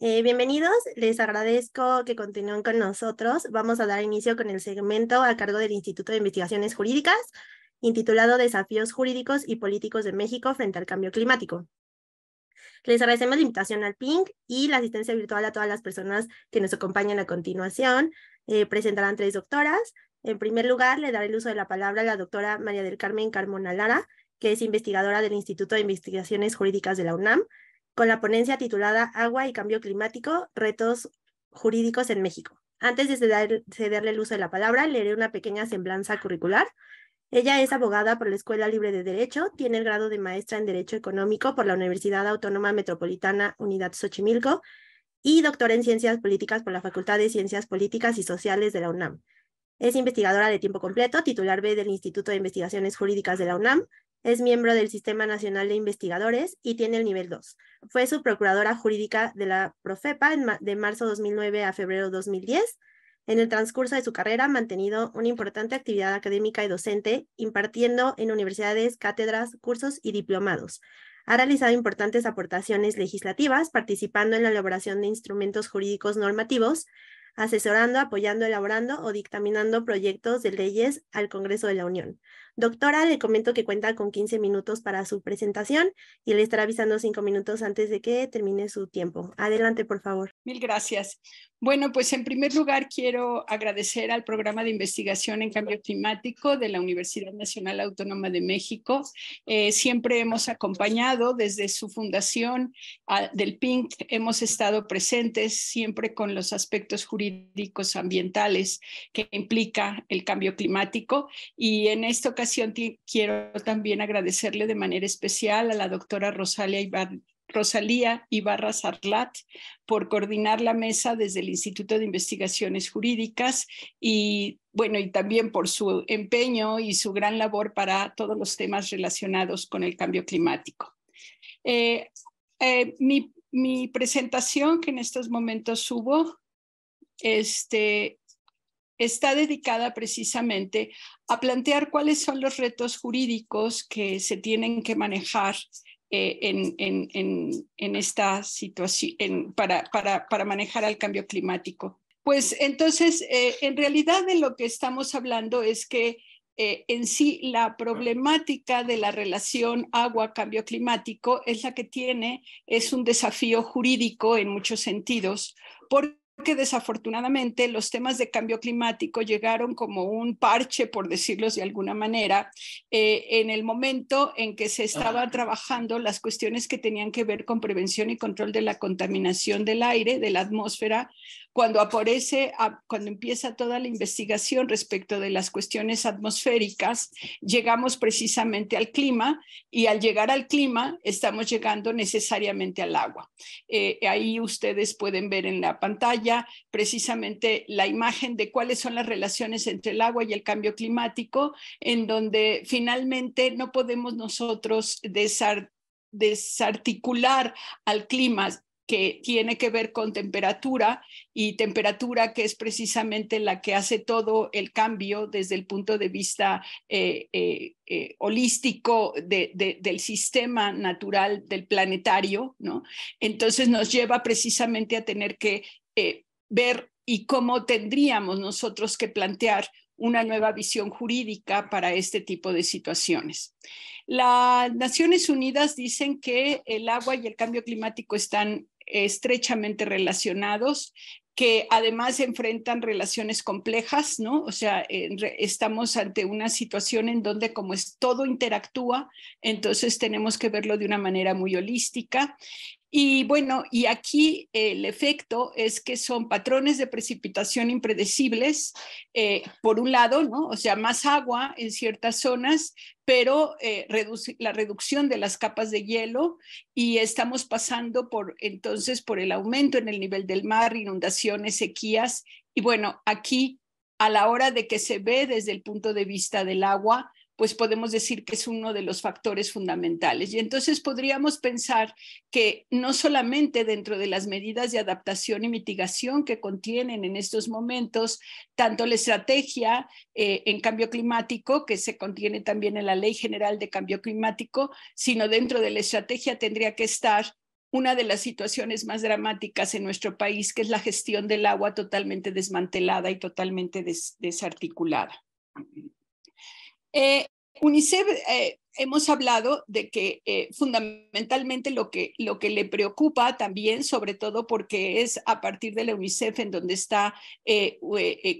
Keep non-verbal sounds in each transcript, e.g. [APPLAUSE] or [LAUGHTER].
Eh, bienvenidos, les agradezco que continúen con nosotros. Vamos a dar inicio con el segmento a cargo del Instituto de Investigaciones Jurídicas, intitulado Desafíos Jurídicos y Políticos de México frente al Cambio Climático. Les agradecemos la invitación al PINC y la asistencia virtual a todas las personas que nos acompañan a continuación. Eh, presentarán tres doctoras. En primer lugar, le daré el uso de la palabra a la doctora María del Carmen Carmona Lara, que es investigadora del Instituto de Investigaciones Jurídicas de la UNAM, con la ponencia titulada Agua y Cambio Climático, Retos Jurídicos en México. Antes de cederle el uso de la palabra, leeré una pequeña semblanza curricular. Ella es abogada por la Escuela Libre de Derecho, tiene el grado de maestra en Derecho Económico por la Universidad Autónoma Metropolitana Unidad Xochimilco y doctora en Ciencias Políticas por la Facultad de Ciencias Políticas y Sociales de la UNAM. Es investigadora de tiempo completo, titular B del Instituto de Investigaciones Jurídicas de la UNAM, es miembro del Sistema Nacional de Investigadores y tiene el nivel 2. Fue procuradora jurídica de la Profepa de marzo 2009 a febrero 2010. En el transcurso de su carrera ha mantenido una importante actividad académica y docente, impartiendo en universidades, cátedras, cursos y diplomados. Ha realizado importantes aportaciones legislativas, participando en la elaboración de instrumentos jurídicos normativos, asesorando, apoyando, elaborando o dictaminando proyectos de leyes al Congreso de la Unión. Doctora, le comento que cuenta con 15 minutos para su presentación y le estará avisando cinco minutos antes de que termine su tiempo. Adelante, por favor. Mil gracias. Bueno, pues en primer lugar quiero agradecer al programa de investigación en cambio climático de la Universidad Nacional Autónoma de México. Eh, siempre hemos acompañado desde su fundación ah, del PINC, hemos estado presentes siempre con los aspectos jurídicos ambientales que implica el cambio climático y en esta ocasión quiero también agradecerle de manera especial a la doctora Rosalia Ibar Rosalía Ibarra Sarlat por coordinar la mesa desde el Instituto de Investigaciones Jurídicas y bueno, y también por su empeño y su gran labor para todos los temas relacionados con el cambio climático. Eh, eh, mi, mi, presentación que en estos momentos hubo... este, está dedicada precisamente a plantear cuáles son los retos jurídicos que se tienen que manejar eh, en, en, esta situación para, para, para, manejar al cambio climático. Pues entonces, eh, en realidad de lo que estamos hablando es que eh, en sí la problemática de la relación agua-cambio climático es la que tiene, es un desafío jurídico en muchos sentidos, que desafortunadamente los temas de cambio climático llegaron como un parche, por decirlo de alguna manera, eh, en el momento en que se ah. estaban trabajando las cuestiones que tenían que ver con prevención y control de la contaminación del aire, de la atmósfera, cuando aparece, cuando empieza toda la investigación respecto de las cuestiones atmosféricas, llegamos precisamente al clima y al llegar al clima estamos llegando necesariamente al agua. Eh, ahí ustedes pueden ver en la pantalla precisamente la imagen de cuáles son las relaciones entre el agua y el cambio climático, en donde finalmente no podemos nosotros desarticular al clima que tiene que ver con temperatura y temperatura que es precisamente la que hace todo el cambio desde el punto de vista eh, eh, eh, holístico del sistema natural del planetario, ¿no? Entonces nos lleva precisamente a tener que ver y cómo tendríamos nosotros que plantear una nueva visión jurídica para este tipo de situaciones. Las Naciones Unidas dicen que el agua y el cambio climático están estrechamente relacionados que además enfrentan relaciones complejas, ¿no? O sea, estamos ante una situación en donde como es todo interactúa, entonces tenemos que verlo de una manera muy holística y bueno, y aquí el efecto es que son patrones de precipitación impredecibles, eh, por un lado, ¿no? o sea, más agua en ciertas zonas, pero eh, la reducción de las capas de hielo y estamos pasando por entonces por el aumento en el nivel del mar, inundaciones, sequías. Y bueno, aquí a la hora de que se ve desde el punto de vista del agua, pues podemos decir que es uno de los factores fundamentales. Y entonces podríamos pensar que no solamente dentro de las medidas de adaptación y mitigación que contienen en estos momentos, tanto la estrategia eh, en cambio climático, que se contiene también en la Ley General de Cambio Climático, sino dentro de la estrategia tendría que estar una de las situaciones más dramáticas en nuestro país, que es la gestión del agua totalmente desmantelada y totalmente desarticulada. Eh, UNICEF, eh, hemos hablado de que eh, fundamentalmente lo que, lo que le preocupa también, sobre todo porque es a partir de la UNICEF en donde está eh,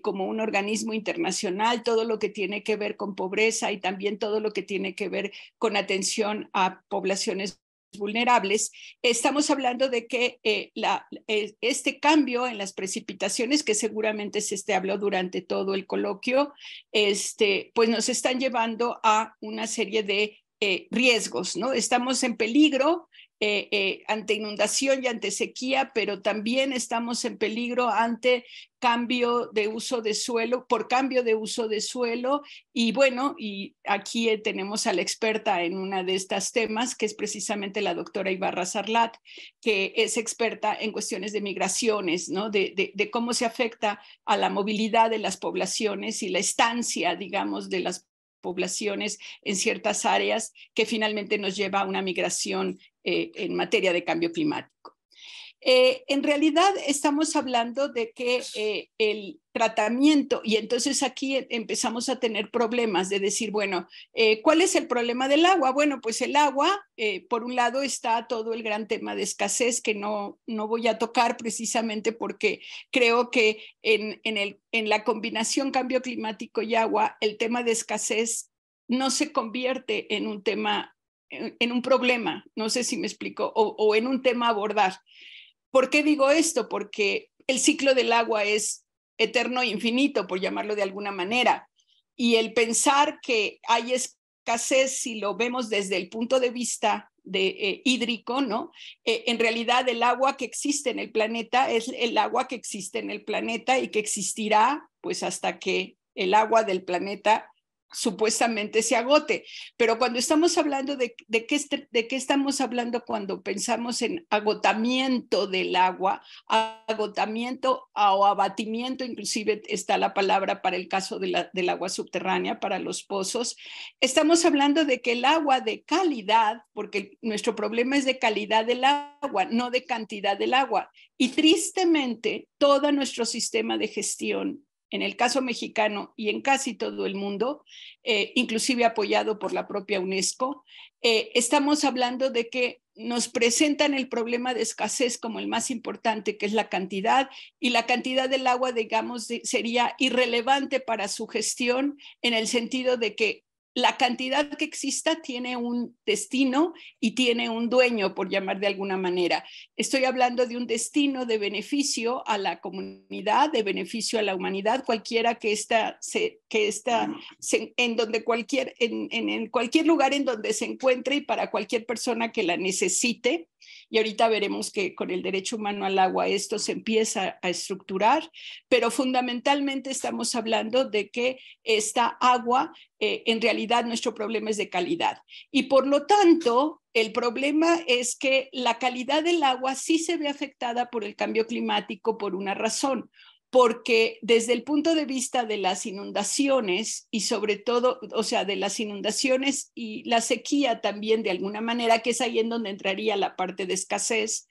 como un organismo internacional, todo lo que tiene que ver con pobreza y también todo lo que tiene que ver con atención a poblaciones vulnerables, estamos hablando de que eh, eh, este cambio en las precipitaciones, que seguramente se este habló durante todo el coloquio, este, pues nos están llevando a una serie de eh, riesgos, ¿no? Estamos en peligro eh, eh, ante inundación y ante sequía, pero también estamos en peligro ante cambio de uso de suelo, por cambio de uso de suelo. Y bueno, y aquí eh, tenemos a la experta en una de estas temas, que es precisamente la doctora Ibarra Sarlat, que es experta en cuestiones de migraciones, ¿no? De, de cómo se afecta a la movilidad de las poblaciones y la estancia, digamos, de las poblaciones en ciertas áreas que finalmente nos lleva a una migración eh, en materia de cambio climático. Eh, en realidad estamos hablando de que eh, el tratamiento, y entonces aquí em, empezamos a tener problemas de decir, bueno, ¿cuál es el problema del agua? Bueno, pues el agua, por un lado está todo el gran tema de escasez que no, no voy a tocar precisamente porque creo que en, el, en la combinación cambio climático y agua, el tema de escasez no se convierte en un tema en un problema, no sé si me explico, o, en un tema a abordar. ¿Por qué digo esto? Porque el ciclo del agua es eterno e infinito, por llamarlo de alguna manera. Y el pensar que hay escasez, si lo vemos desde el punto de vista de, eh, hídrico, ¿no? Eh, en realidad el agua que existe en el planeta es el agua que existe en el planeta y que existirá pues hasta que el agua del planeta supuestamente se agote. Pero cuando estamos hablando de, de, qué, de qué estamos hablando cuando pensamos en agotamiento del agua, agotamiento o abatimiento, inclusive está la palabra para el caso de la, del agua subterránea, para los pozos, estamos hablando de que el agua de calidad, porque nuestro problema es de calidad del agua, no de cantidad del agua. Y tristemente, todo nuestro sistema de gestión en el caso mexicano y en casi todo el mundo, eh, inclusive apoyado por la propia UNESCO, eh, estamos hablando de que nos presentan el problema de escasez como el más importante, que es la cantidad, y la cantidad del agua, digamos, sería irrelevante para su gestión en el sentido de que la cantidad que exista tiene un destino y tiene un dueño, por llamar de alguna manera. Estoy hablando de un destino de beneficio a la comunidad, de beneficio a la humanidad, cualquiera que está, que en, donde cualquier, en cualquier lugar en donde se encuentre y para cualquier persona que la necesite y ahorita veremos que con el derecho humano al agua esto se empieza a estructurar, pero fundamentalmente estamos hablando de que esta agua, eh, en realidad nuestro problema es de calidad y por lo tanto el problema es que la calidad del agua sí se ve afectada por el cambio climático por una razón porque desde el punto de vista de las inundaciones y sobre todo, o sea, de las inundaciones y la sequía también de alguna manera, que es ahí en donde entraría la parte de escasez,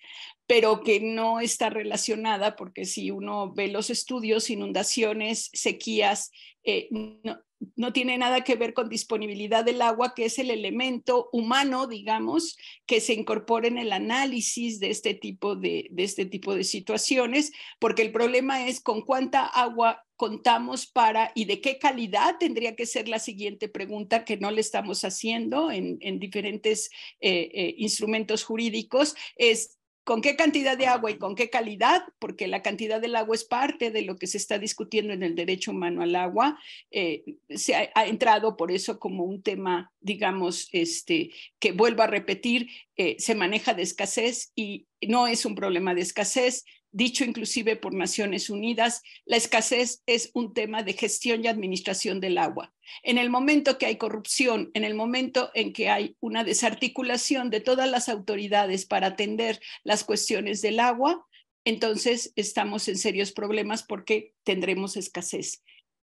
pero que no está relacionada, porque si uno ve los estudios, inundaciones, sequías, eh, no, no tiene nada que ver con disponibilidad del agua, que es el elemento humano, digamos, que se incorpora en el análisis de este tipo de, este tipo de situaciones, porque el problema es con cuánta agua contamos para y de qué calidad tendría que ser la siguiente pregunta que no le estamos haciendo en, diferentes eh, eh, instrumentos jurídicos, es con qué cantidad de agua y con qué calidad, porque la cantidad del agua es parte de lo que se está discutiendo en el derecho humano al agua, eh, se ha, entrado por eso como un tema, digamos, este, que vuelvo a repetir, eh, se maneja de escasez y no es un problema de escasez, dicho inclusive por Naciones Unidas, la escasez es un tema de gestión y administración del agua. En el momento que hay corrupción, en el momento en que hay una desarticulación de todas las autoridades para atender las cuestiones del agua, entonces estamos en serios problemas porque tendremos escasez.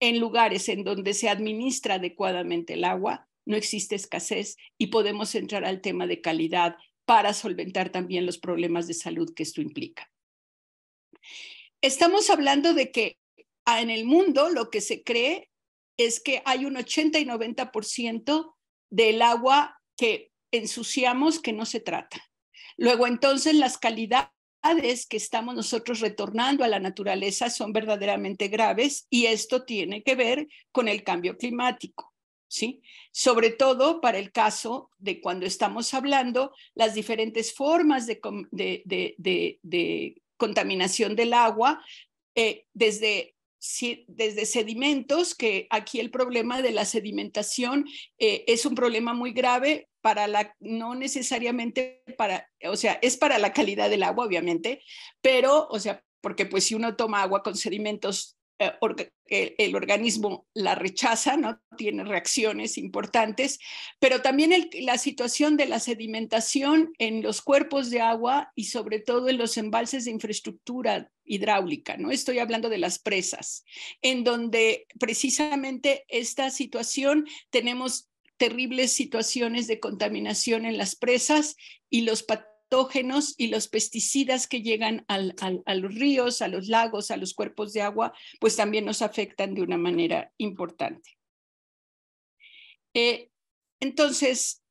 En lugares en donde se administra adecuadamente el agua, no existe escasez y podemos entrar al tema de calidad para solventar también los problemas de salud que esto implica. Estamos hablando de que ah, en el mundo lo que se cree es que hay un 80 y 90% del agua que ensuciamos que no se trata. Luego entonces las calidades que estamos nosotros retornando a la naturaleza son verdaderamente graves y esto tiene que ver con el cambio climático. ¿Sí? Sobre todo para el caso de cuando estamos hablando las diferentes formas de, de contaminación del agua eh, desde desde sedimentos, que aquí el problema de la sedimentación eh, es un problema muy grave para la, no necesariamente para, o sea, es para la calidad del agua, obviamente, pero, o sea, porque pues si uno toma agua con sedimentos eh, el organismo la rechaza, ¿no? tiene reacciones importantes, pero también la situación de la sedimentación en los cuerpos de agua y sobre todo en los embalses de infraestructura hidráulica, ¿no? Estoy hablando de las presas, en donde precisamente esta situación tenemos terribles situaciones de contaminación en las presas y los patógenos y los pesticidas que llegan a los ríos, a los lagos, a los cuerpos de agua, pues también nos afectan de una manera importante. Eh, entonces,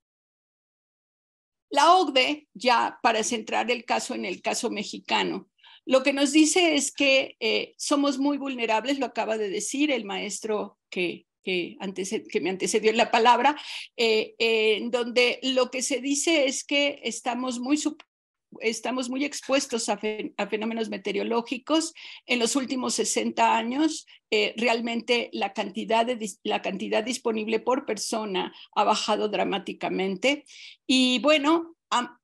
la OCDE, ya para centrar el caso en el caso mexicano, lo que nos dice es que eh, somos muy vulnerables, lo acaba de decir el maestro que, que, me antecedió la palabra, eh, en donde lo que se dice es que estamos muy estamos muy expuestos a, fenómenos meteorológicos. En los últimos 60 años, eh, realmente la cantidad, de la cantidad disponible por persona ha bajado dramáticamente. Y bueno,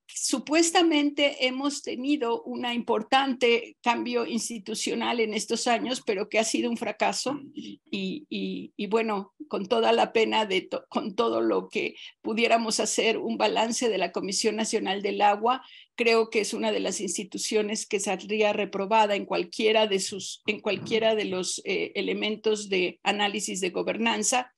supuestamente hemos tenido un importante cambio institucional en estos años, pero que ha sido un fracaso mm. y, bueno, con toda la pena de con todo lo que pudiéramos hacer un balance de la Comisión Nacional del Agua, creo que es una de las instituciones que saldría reprobada en cualquiera de sus en cualquiera de los eh, elementos de análisis de gobernanza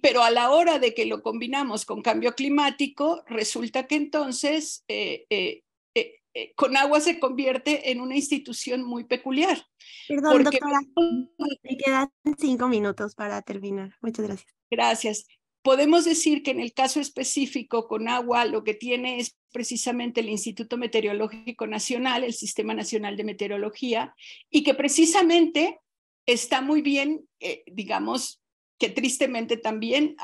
pero a la hora de que lo combinamos con cambio climático, resulta que entonces eh, eh, eh, Conagua se convierte en una institución muy peculiar. Perdón, doctora, me quedan cinco minutos para terminar. Muchas gracias. Gracias. Podemos decir que en el caso específico Conagua lo que tiene es precisamente el Instituto Meteorológico Nacional, el Sistema Nacional de Meteorología, y que precisamente está muy bien, digamos, que tristemente también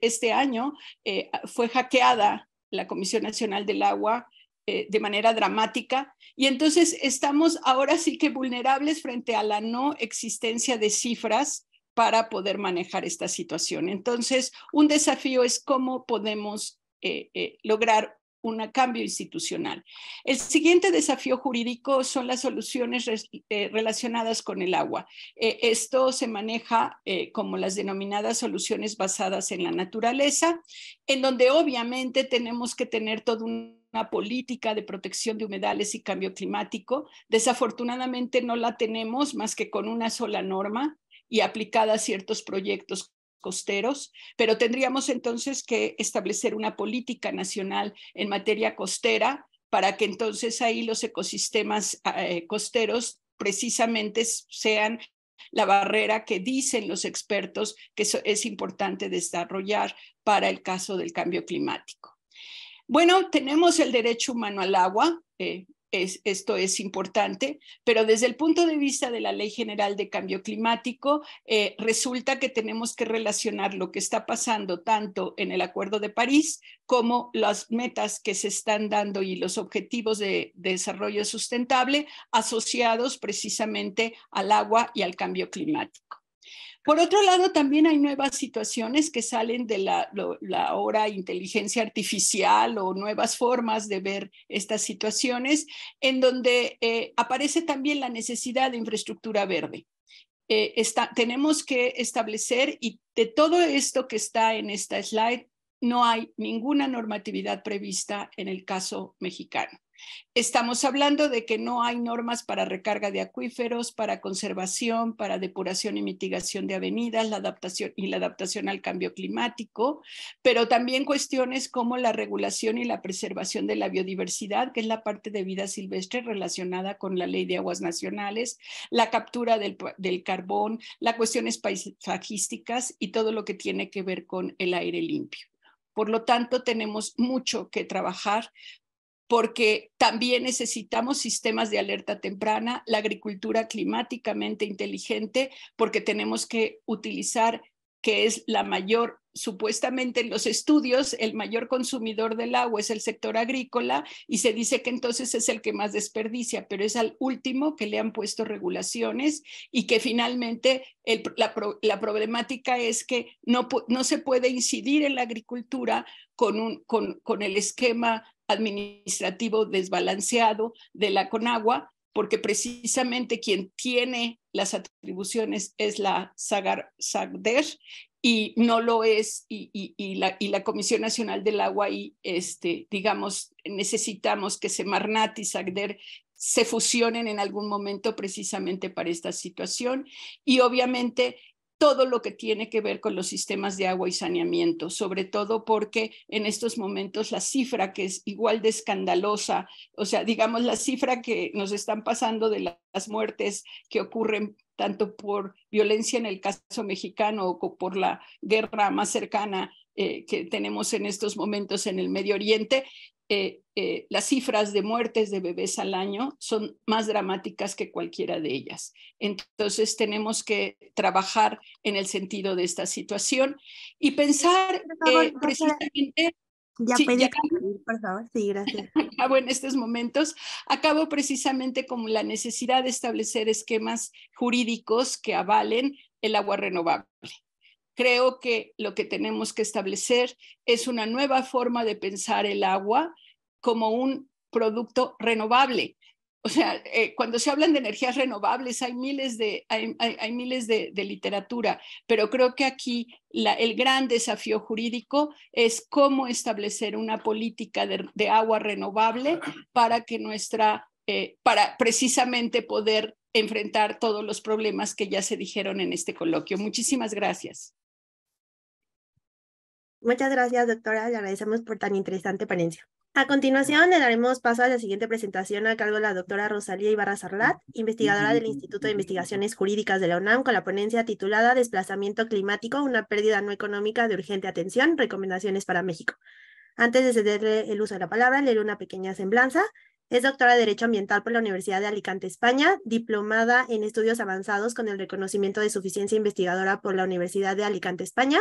este año eh, fue hackeada la Comisión Nacional del Agua eh, de manera dramática. Y entonces estamos ahora sí que vulnerables frente a la no existencia de cifras para poder manejar esta situación. Entonces, un desafío es cómo podemos eh, lograr un cambio institucional. El siguiente desafío jurídico son las soluciones eh, relacionadas con el agua. Eh, esto se maneja eh, como las denominadas soluciones basadas en la naturaleza, en donde obviamente tenemos que tener toda una política de protección de humedales y cambio climático. Desafortunadamente no la tenemos más que con una sola norma y aplicada a ciertos proyectos costeros, pero tendríamos entonces que establecer una política nacional en materia costera para que entonces ahí los ecosistemas eh, costeros precisamente sean la barrera que dicen los expertos que es importante desarrollar para el caso del cambio climático. Bueno, tenemos el derecho humano al agua, eh, esto es importante, pero desde el punto de vista de la Ley General de Cambio Climático, eh, resulta que tenemos que relacionar lo que está pasando tanto en el Acuerdo de París como las metas que se están dando y los objetivos de, de desarrollo sustentable asociados precisamente al agua y al cambio climático. Por otro lado, también hay nuevas situaciones que salen de la, hora inteligencia artificial o nuevas formas de ver estas situaciones, en donde eh, aparece también la necesidad de infraestructura verde. Eh, tenemos que establecer, y de todo esto que está en esta slide, no hay ninguna normatividad prevista en el caso mexicano. Estamos hablando de que no hay normas para recarga de acuíferos, para conservación, para depuración y mitigación de avenidas, la adaptación y la adaptación al cambio climático, pero también cuestiones como la regulación y la preservación de la biodiversidad, que es la parte de vida silvestre relacionada con la ley de aguas nacionales, la captura del, carbón, las cuestiones paisajísticas y todo lo que tiene que ver con el aire limpio. Por lo tanto, tenemos mucho que trabajar porque también necesitamos sistemas de alerta temprana, la agricultura climáticamente inteligente, porque tenemos que utilizar que es la mayor, supuestamente en los estudios, el mayor consumidor del agua es el sector agrícola y se dice que entonces es el que más desperdicia, pero es al último que le han puesto regulaciones y que finalmente la, problemática es que no, no se puede incidir en la agricultura con, un, con, con el esquema administrativo desbalanceado de la Conagua, porque precisamente quien tiene las atribuciones es la Sagar, SAGDER y no lo es, y, la, y, la, Comisión Nacional del Agua y, este, digamos, necesitamos que Semarnat y SAGDER se fusionen en algún momento precisamente para esta situación. Y obviamente todo lo que tiene que ver con los sistemas de agua y saneamiento, sobre todo porque en estos momentos la cifra que es igual de escandalosa, o sea, digamos la cifra que nos están pasando de las muertes que ocurren tanto por violencia en el caso mexicano o por la guerra más cercana eh, que tenemos en estos momentos en el Medio Oriente, eh, eh, las cifras de muertes de bebés al año son más dramáticas que cualquiera de ellas. Entonces tenemos que trabajar en el sentido de esta situación y pensar precisamente... Ya sí, por favor, sí, gracias. Acabo [LAUGHS] ah, en estos momentos, acabo precisamente con la necesidad de establecer esquemas jurídicos que avalen el agua renovable. Creo que lo que tenemos que establecer es una nueva forma de pensar el agua como un producto renovable. O sea, eh, cuando se hablan de energías renovables hay miles de, miles de, literatura, pero creo que aquí el gran desafío jurídico es cómo establecer una política de, agua renovable para que nuestra, eh, para precisamente poder enfrentar todos los problemas que ya se dijeron en este coloquio. Muchísimas gracias. Muchas gracias, doctora. Le agradecemos por tan interesante ponencia. A continuación, le daremos paso a la siguiente presentación a cargo de la doctora Rosalía Ibarra Sarlat, investigadora del Instituto de Investigaciones Jurídicas de la UNAM, con la ponencia titulada Desplazamiento climático, una pérdida no económica de urgente atención, recomendaciones para México. Antes de cederle el uso de la palabra, leeré una pequeña semblanza. Es doctora de Derecho Ambiental por la Universidad de Alicante, España, diplomada en estudios avanzados con el reconocimiento de suficiencia investigadora por la Universidad de Alicante, España,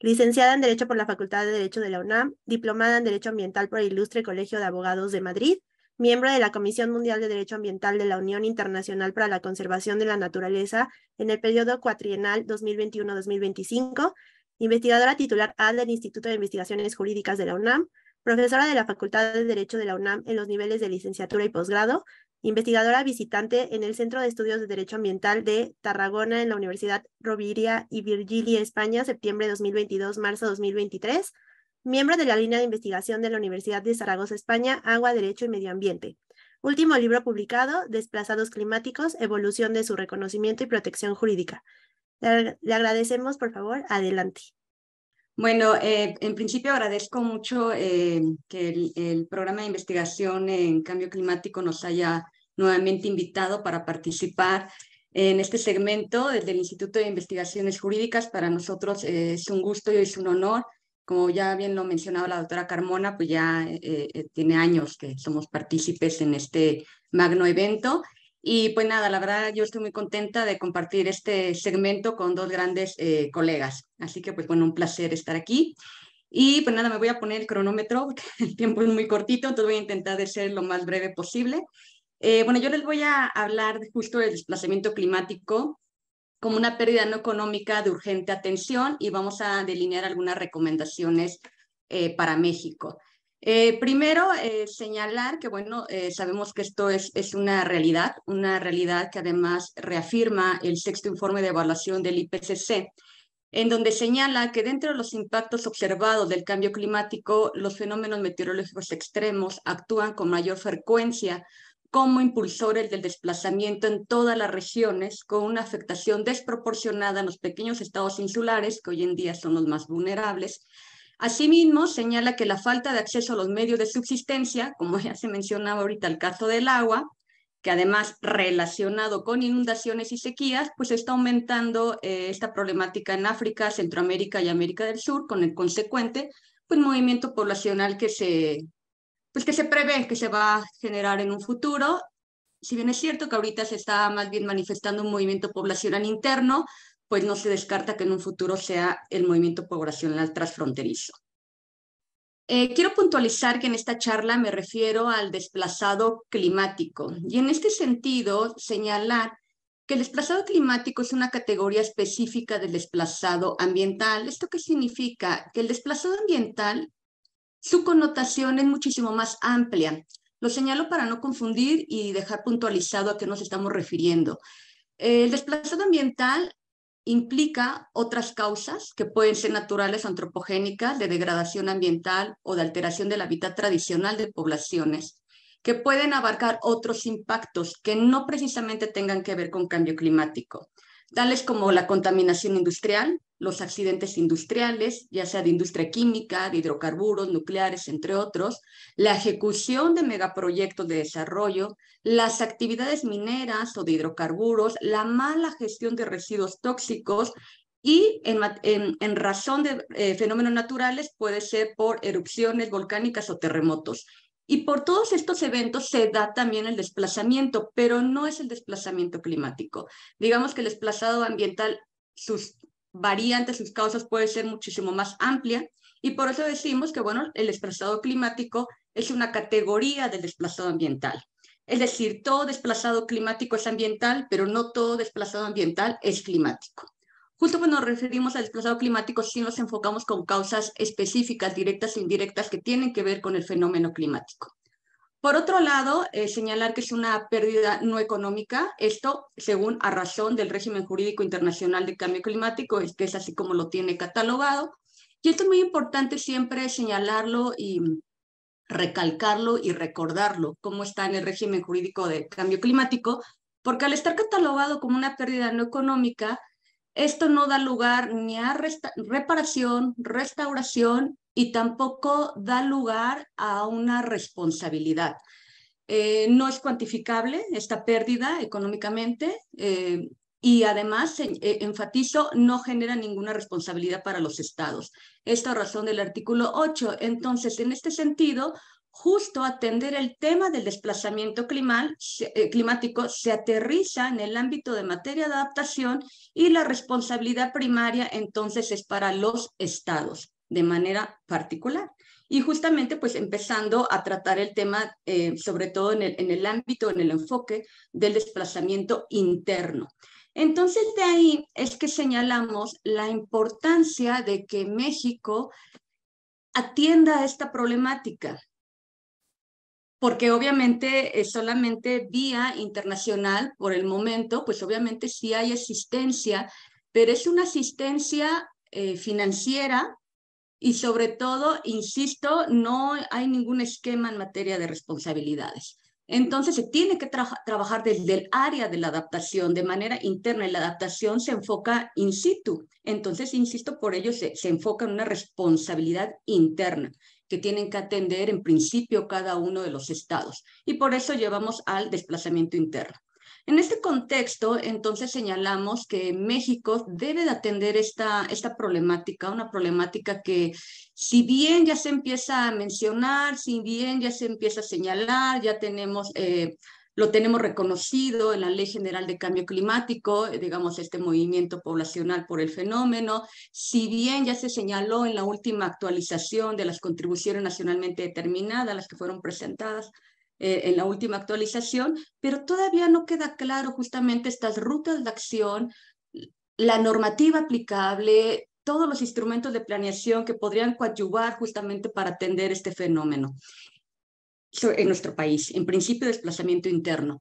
licenciada en Derecho por la Facultad de Derecho de la UNAM, diplomada en Derecho Ambiental por el Ilustre Colegio de Abogados de Madrid, miembro de la Comisión Mundial de Derecho Ambiental de la Unión Internacional para la Conservación de la Naturaleza en el periodo cuatrienal 2021-2025, investigadora titular A del Instituto de Investigaciones Jurídicas de la UNAM, profesora de la Facultad de Derecho de la UNAM en los niveles de licenciatura y posgrado, investigadora visitante en el Centro de Estudios de Derecho Ambiental de Tarragona en la Universidad Roviria y Virgilia, España, septiembre 2022-marzo 2023, miembro de la línea de investigación de la Universidad de Zaragoza, España, Agua, Derecho y Medio Ambiente. Último libro publicado, Desplazados Climáticos, Evolución de su Reconocimiento y Protección Jurídica. Le, agradecemos, por favor, adelante. Bueno, eh, en principio agradezco mucho eh, que el, programa de investigación en cambio climático nos haya nuevamente invitado para participar en este segmento del Instituto de Investigaciones Jurídicas. Para nosotros eh, es un gusto y es un honor. Como ya bien lo mencionaba la doctora Carmona, pues ya tiene años que somos partícipes en este magno evento. Y pues nada, la verdad yo estoy muy contenta de compartir este segmento con dos grandes eh, colegas. Así que pues bueno, un placer estar aquí. Y pues nada, me voy a poner el cronómetro, [LAUGHS] el tiempo es muy cortito, entonces voy a intentar de ser lo más breve posible. Eh, bueno, yo les voy a hablar justo del desplazamiento climático como una pérdida no económica de urgente atención y vamos a delinear algunas recomendaciones eh, para México. Eh, primero, eh, señalar que, bueno, eh, sabemos que esto es, es, una realidad, una realidad que además reafirma el sexto informe de evaluación del IPCC, en donde señala que dentro de los impactos observados del cambio climático, los fenómenos meteorológicos extremos actúan con mayor frecuencia como impulsores del desplazamiento en todas las regiones, con una afectación desproporcionada en los pequeños estados insulares, que hoy en día son los más vulnerables, Asimismo, señala que la falta de acceso a los medios de subsistencia, como ya se mencionaba ahorita el caso del agua, que además relacionado con inundaciones y sequías, pues está aumentando eh, esta problemática en África, Centroamérica y América del Sur, con el consecuente pues, movimiento poblacional que se, pues, que se prevé que se va a generar en un futuro. Si bien es cierto que ahorita se está más bien manifestando un movimiento poblacional interno, pues no se descarta que en un futuro sea el movimiento poblacional transfronterizo. Eh, quiero puntualizar que en esta charla me refiero al desplazado climático y en este sentido señalar que el desplazado climático es una categoría específica del desplazado ambiental. ¿Esto qué significa? Que el desplazado ambiental, su connotación es muchísimo más amplia. Lo señalo para no confundir y dejar puntualizado a qué nos estamos refiriendo. Eh, el desplazado ambiental implica otras causas que pueden ser naturales antropogénicas de degradación ambiental o de alteración del hábitat tradicional de poblaciones, que pueden abarcar otros impactos que no precisamente tengan que ver con cambio climático, tales como la contaminación industrial, los accidentes industriales, ya sea de industria química, de hidrocarburos, nucleares, entre otros, la ejecución de megaproyectos de desarrollo, las actividades mineras o de hidrocarburos, la mala gestión de residuos tóxicos y en, razón de eh, fenómenos naturales puede ser por erupciones volcánicas o terremotos. Y por todos estos eventos se da también el desplazamiento, pero no es el desplazamiento climático. Digamos que el desplazado ambiental sus, variante, sus causas puede ser muchísimo más amplia y por eso decimos que, bueno, el desplazado climático es una categoría del desplazado ambiental. Es decir, todo desplazado climático es ambiental, pero no todo desplazado ambiental es climático. Justo cuando nos referimos al desplazado climático, sí nos enfocamos con causas específicas, directas e indirectas, que tienen que ver con el fenómeno climático. Por otro lado, eh, señalar que es una pérdida no económica, esto según a razón del régimen jurídico internacional de cambio climático, es que es así como lo tiene catalogado. Y esto es muy importante siempre señalarlo y recalcarlo y recordarlo, cómo está en el régimen jurídico de cambio climático, porque al estar catalogado como una pérdida no económica, esto no da lugar ni a reparación, restauración y tampoco da lugar a una responsabilidad. Eh, no es cuantificable esta pérdida económicamente eh, y además, eh, enfatizo, no genera ninguna responsabilidad para los estados. Esta razón del artículo 8. Entonces, en este sentido, justo atender el tema del desplazamiento climático se aterriza en el ámbito de materia de adaptación y la responsabilidad primaria entonces es para los estados de manera particular. Y justamente pues empezando a tratar el tema, eh, sobre todo en el, en el ámbito, en el enfoque del desplazamiento interno. Entonces de ahí es que señalamos la importancia de que México atienda a esta problemática, porque obviamente es solamente vía internacional por el momento, pues obviamente sí hay asistencia, pero es una asistencia eh, financiera y sobre todo, insisto, no hay ningún esquema en materia de responsabilidades. Entonces se tiene que trabajar desde el área de la adaptación de manera interna y la adaptación se enfoca in situ. Entonces, insisto, por ello se enfoca en una responsabilidad interna que tienen que atender en principio cada uno de los estados y por eso llevamos al desplazamiento interno. En este contexto, entonces señalamos que México debe de atender esta, esta problemática, una problemática que si bien ya se empieza a mencionar, si bien ya se empieza a señalar, ya tenemos... Eh, lo tenemos reconocido en la Ley General de Cambio Climático, digamos, este movimiento poblacional por el fenómeno, si bien ya se señaló en la última actualización de las contribuciones nacionalmente determinadas, las que fueron presentadas eh, en la última actualización, pero todavía no queda claro justamente estas rutas de acción, la normativa aplicable, todos los instrumentos de planeación que podrían coadyuvar justamente para atender este fenómeno en nuestro país, en principio desplazamiento interno.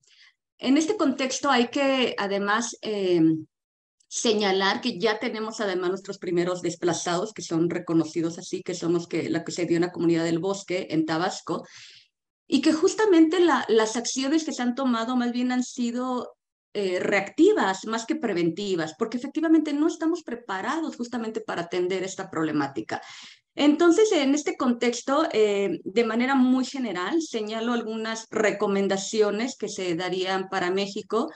En este contexto hay que además eh, señalar que ya tenemos además nuestros primeros desplazados que son reconocidos así, que somos que, la que se dio en la comunidad del bosque en Tabasco, y que justamente las acciones que se han tomado más bien han sido eh, reactivas más que preventivas, porque efectivamente no estamos preparados justamente para atender esta problemática. Entonces, en este contexto, eh, de manera muy general, señalo algunas recomendaciones que se darían para México.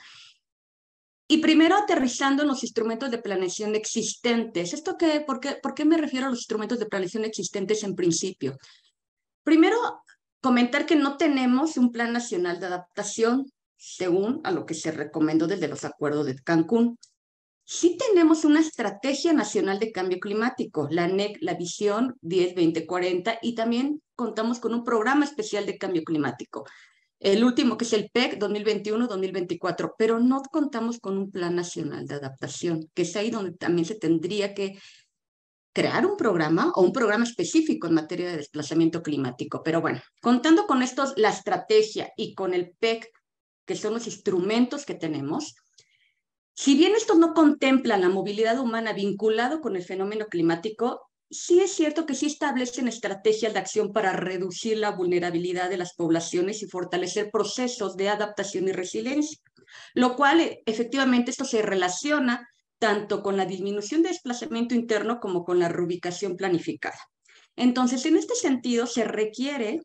Y primero, aterrizando en los instrumentos de planeación existentes. ¿Esto qué? ¿Por qué, por qué me refiero a los instrumentos de planeación existentes en principio? Primero, Comentar que no tenemos un plan nacional de adaptación, según a lo que se recomendó desde los acuerdos de Cancún. Sí tenemos una estrategia nacional de cambio climático, la NEC, la visión 10 20 40 y también contamos con un programa especial de cambio climático, el último que es el PEC 2021-2024, pero no contamos con un plan nacional de adaptación, que es ahí donde también se tendría que crear un programa o un programa específico en materia de desplazamiento climático. Pero bueno, contando con esto, la estrategia y con el PEC, que son los instrumentos que tenemos, si bien estos no contemplan la movilidad humana vinculado con el fenómeno climático, sí es cierto que sí establecen estrategias de acción para reducir la vulnerabilidad de las poblaciones y fortalecer procesos de adaptación y resiliencia, lo cual e, efectivamente esto se relaciona tanto con la disminución de desplazamiento interno como con la reubicación planificada. Entonces, en este sentido, se requiere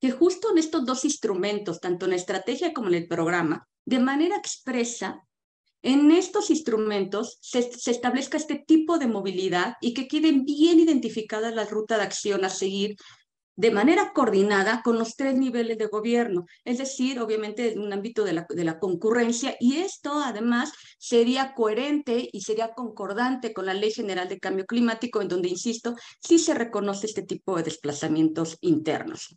que justo en estos dos instrumentos, tanto en la estrategia como en el programa, de manera expresa, en estos instrumentos se, establezca este tipo de movilidad y que queden bien identificadas las rutas de acción a seguir de manera coordinada con los tres niveles de gobierno, es decir, obviamente en un ámbito de la, de la concurrencia y esto además sería coherente y sería concordante con la Ley General de Cambio Climático, en donde, insisto, sí se reconoce este tipo de desplazamientos internos.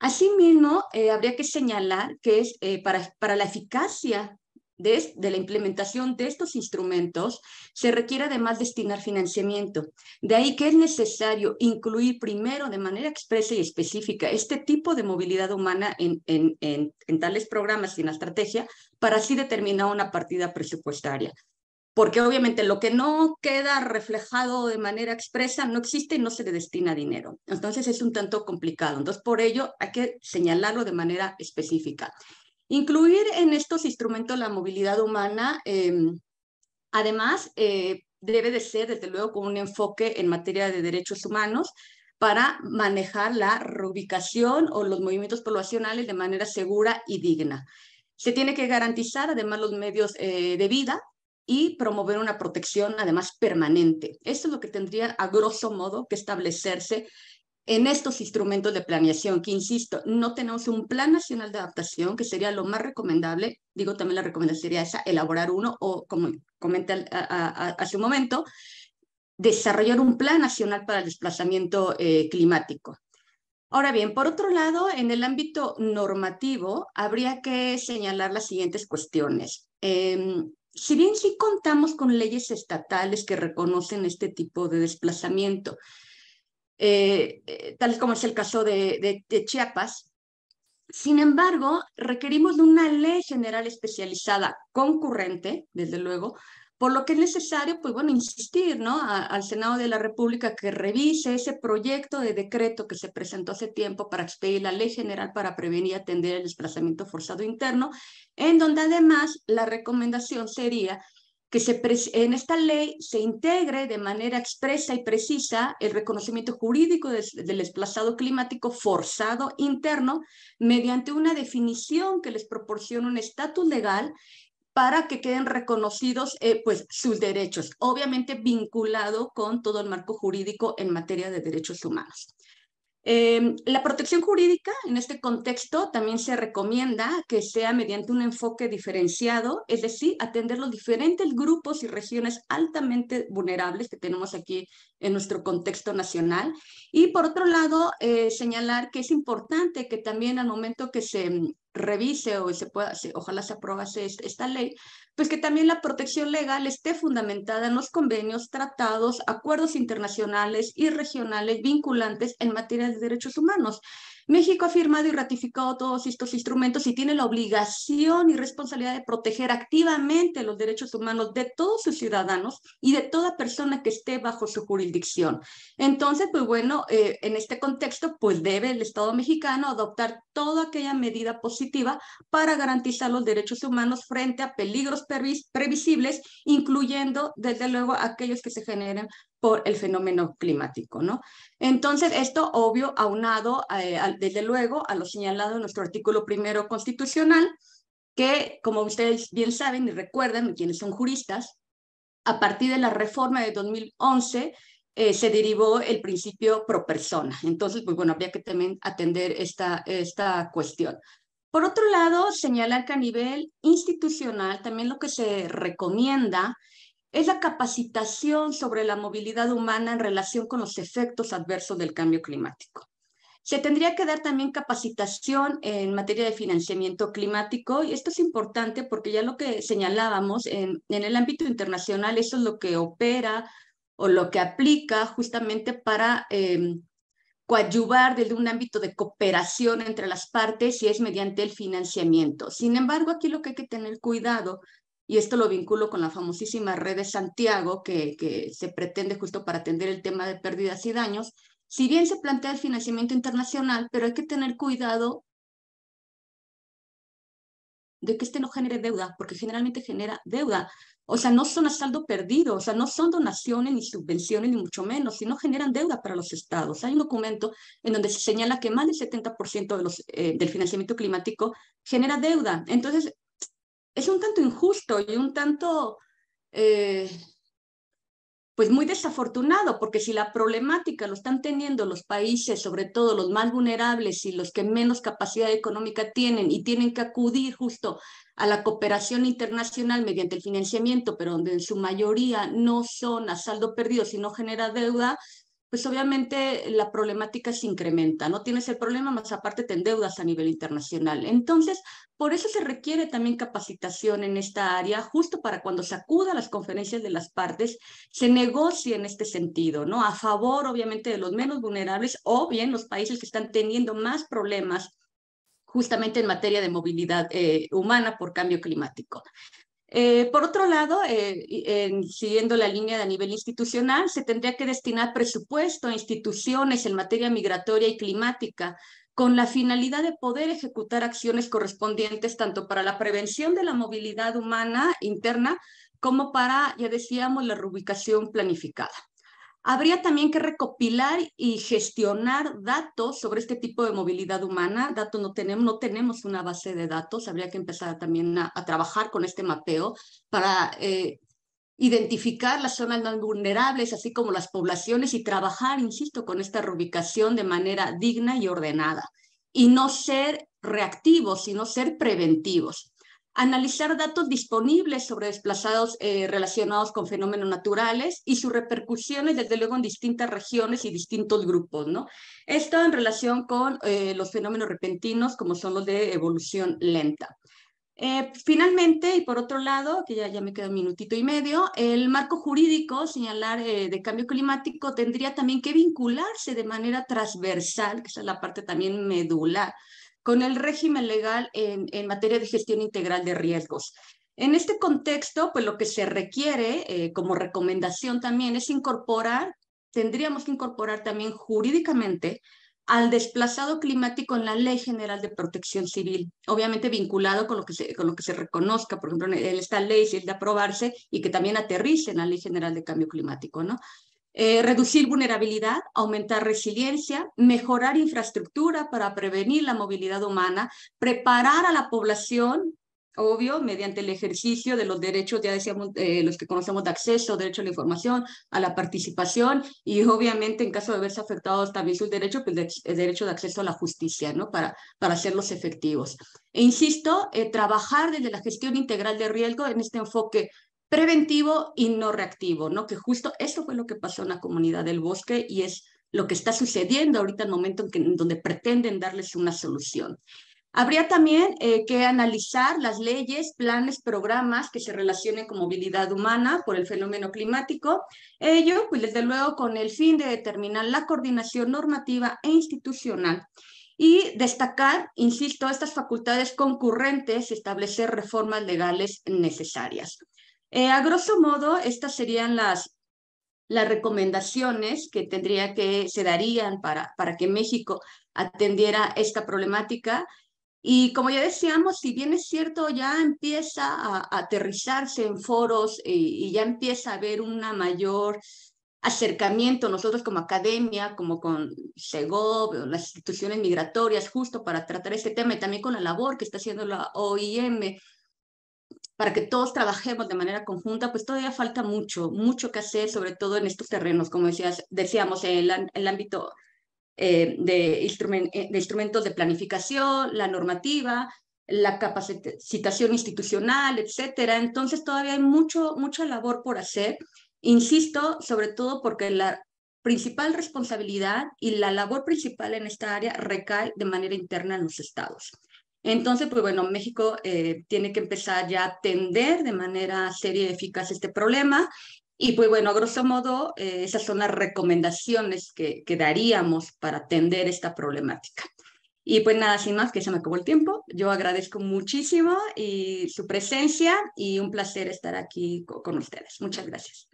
Asimismo, eh, habría que señalar que es, eh, para, para la eficacia de, la implementación de estos instrumentos, se requiere además destinar financiamiento. De ahí que es necesario incluir primero de manera expresa y específica este tipo de movilidad humana en, en tales programas y en la estrategia para así determinar una partida presupuestaria porque obviamente lo que no queda reflejado de manera expresa no existe y no se le destina dinero. Entonces es un tanto complicado. Entonces por ello hay que señalarlo de manera específica. Incluir en estos instrumentos la movilidad humana, em, además, eh, debe de ser, desde luego, con un enfoque en materia de derechos humanos para manejar la reubicación o los movimientos poblacionales de manera segura y digna. Se tiene que garantizar, además, los medios eh, de vida y promover una protección, además, permanente. Esto es lo que tendría, a grosso modo, que establecerse en estos instrumentos de planeación, que insisto, no tenemos un plan nacional de adaptación, que sería lo más recomendable, digo también la recomendación sería esa, elaborar uno o, como comenté hace un momento, desarrollar un plan nacional para el desplazamiento eh, climático. Ahora bien, por otro lado, en el ámbito normativo, habría que señalar las siguientes cuestiones. Em, si bien sí contamos con leyes estatales que reconocen este tipo de desplazamiento, eh, eh, tal como es el caso de, Chiapas. Sin embargo, requerimos una ley general especializada concurrente, desde luego, por lo que es necesario, pues bueno, insistir, ¿no? al Senado de la República que revise ese proyecto de decreto que se presentó hace tiempo para expedir la Ley General para prevenir y atender el desplazamiento forzado interno, en donde además la recomendación sería que se en esta ley se integre de manera expresa y precisa el reconocimiento jurídico del desplazado climático forzado interno mediante una definición que les proporcione un estatus legal para que queden reconocidos eh, pues, sus derechos, obviamente vinculado con todo el marco jurídico en materia de derechos humanos. Em, la protección jurídica en este contexto también se recomienda que sea mediante un enfoque diferenciado, es decir, atender los diferentes grupos y regiones altamente vulnerables que tenemos aquí en nuestro contexto nacional. Y por otro lado, eh, señalar que es importante que también al momento que se revise o se pueda, ojalá se aprobase esta ley, pues que también la protección legal esté fundamentada en los convenios, tratados, acuerdos internacionales y regionales vinculantes en materia de derechos humanos. México ha firmado y ratificado todos estos instrumentos y tiene la obligación y responsabilidad de proteger activamente los derechos humanos de todos sus ciudadanos y de toda persona que esté bajo su jurisdicción. Entonces, pues bueno, eh, en este contexto, pues debe el Estado mexicano adoptar toda aquella medida positiva para garantizar los derechos humanos frente a peligros previsibles, incluyendo, desde luego, aquellos que se generen por el fenómeno climático, ¿no? Entonces, esto obvio aunado, eh, desde luego, a lo señalado en nuestro artículo primero constitucional, que, como ustedes bien saben y recuerdan, quienes son juristas, a partir de la reforma de 2011 eh, se derivó el principio pro persona. Entonces, pues bueno, habría que también atender esta, esta cuestión. Por otro lado, señalar que a nivel institucional también lo que se recomienda es la capacitación sobre la movilidad humana en relación con los efectos adversos del cambio climático. Se tendría que dar también capacitación en materia de financiamiento climático y esto es importante porque ya lo que señalábamos en, en el ámbito internacional, eso es lo que opera o lo que aplica justamente para em, coadyuvar desde un ámbito de cooperación entre las partes y es mediante el financiamiento. Sin embargo, aquí lo que hay que tener cuidado y esto lo vinculo con la famosísima red de Santiago que, que se pretende justo para atender el tema de pérdidas y daños. Si bien se plantea el financiamiento internacional, pero hay que tener cuidado de que este no genere deuda, porque generalmente genera deuda. O sea, no son a saldo perdido, o sea, no son donaciones ni subvenciones, ni mucho menos, sino generan deuda para los estados. Hay un documento en donde se señala que más del 70% de los, eh, del financiamiento climático genera deuda. Entonces, es un tanto injusto y un tanto, eh, pues muy desafortunado, porque si la problemática lo están teniendo los países, sobre todo los más vulnerables y los que menos capacidad económica tienen y tienen que acudir justo a la cooperación internacional mediante el financiamiento, pero donde en su mayoría no son a saldo perdido, sino genera deuda, pues obviamente la problemática se incrementa, ¿no? Tienes el problema, más aparte te deudas a nivel internacional. Entonces, por eso se requiere también capacitación en esta área, justo para cuando se acuda a las conferencias de las partes, se negocie en este sentido, ¿no? A favor, obviamente, de los menos vulnerables o bien los países que están teniendo más problemas justamente en materia de movilidad eh, humana por cambio climático. Eh, por otro lado, eh, siguiendo la línea de a nivel institucional, se tendría que destinar presupuesto a instituciones en materia migratoria y climática con la finalidad de poder ejecutar acciones correspondientes tanto para la prevención de la movilidad humana interna como para, ya decíamos, la reubicación planificada. Habría también que recopilar y gestionar datos sobre este tipo de movilidad humana. Datos no tenemos, no tenemos una base de datos. Habría que empezar también a, trabajar con este mapeo para eh, identificar las zonas más vulnerables, así como las poblaciones, y trabajar, insisto, con esta reubicación de manera digna y ordenada. Y no ser reactivos, sino ser preventivos analizar datos disponibles sobre desplazados eh, relacionados con fenómenos naturales y sus repercusiones, desde luego, en distintas regiones y distintos grupos, ¿no? Esto en relación con eh, los fenómenos repentinos, como son los de evolución lenta. Eh, finalmente, y por otro lado, que ya, me queda un minutito y medio, el marco jurídico, señalar de cambio climático, tendría también que vincularse de manera transversal, que es la parte también medular, con el régimen legal en, materia de gestión integral de riesgos. En este contexto, pues lo que se requiere eh, como recomendación también es incorporar, tendríamos que incorporar también jurídicamente al desplazado climático en la Ley General de Protección Civil, obviamente vinculado con lo que se, con lo que se reconozca, por ejemplo, en esta ley, si es de aprobarse y que también aterrice en la Ley General de Cambio Climático, ¿no? Eh, reducir vulnerabilidad, aumentar resiliencia, mejorar infraestructura para prevenir la movilidad humana, preparar a la población, obvio, mediante el ejercicio de los derechos, ya decíamos, eh, los que conocemos de acceso, derecho a la información, a la participación y obviamente en caso de verse afectados también su derecho, pues, el derecho de acceso a la justicia, ¿no? Para, para hacerlos efectivos. E insisto, eh, trabajar desde la gestión integral de riesgo en este enfoque preventivo y no reactivo, ¿no? Que justo eso fue lo que pasó en la comunidad del bosque y es lo que está sucediendo ahorita en el momento en, que, donde pretenden darles una solución. Habría también eh, que analizar las leyes, planes, programas que se relacionen con movilidad humana por el fenómeno climático. Ello, pues desde luego, con el fin de determinar la coordinación normativa e institucional y destacar, insisto, estas facultades concurrentes y establecer reformas legales necesarias. Eh, a grosso modo, estas serían las, las recomendaciones que tendría que se darían para, para que México atendiera esta problemática. Y como ya decíamos, si bien es cierto, ya empieza a, aterrizarse en foros y, ya empieza a haber una mayor acercamiento nosotros como academia, como con SEGOV, las instituciones migratorias, justo para tratar este tema y también con la labor que está haciendo la OIM para que todos trabajemos de manera conjunta, pues todavía falta mucho, mucho que hacer, sobre todo en estos terrenos, como decías, decíamos, en el, ámbito eh, eh, de, instrumentos de planificación, la normativa, la capacitación institucional, etcétera. Entonces todavía hay mucho, mucha labor por hacer. Insisto, sobre todo porque la principal responsabilidad y la labor principal en esta área recae de manera interna en los estados. Entonces, pues bueno, México eh, tiene que empezar ya a atender de manera seria y eficaz este problema. Y pues bueno, a grosso modo, eh, esas son las recomendaciones que, daríamos para atender esta problemática. Y pues nada, sin más, que se me acabó el tiempo. Yo agradezco muchísimo y su presencia y un placer estar aquí con ustedes. Muchas gracias.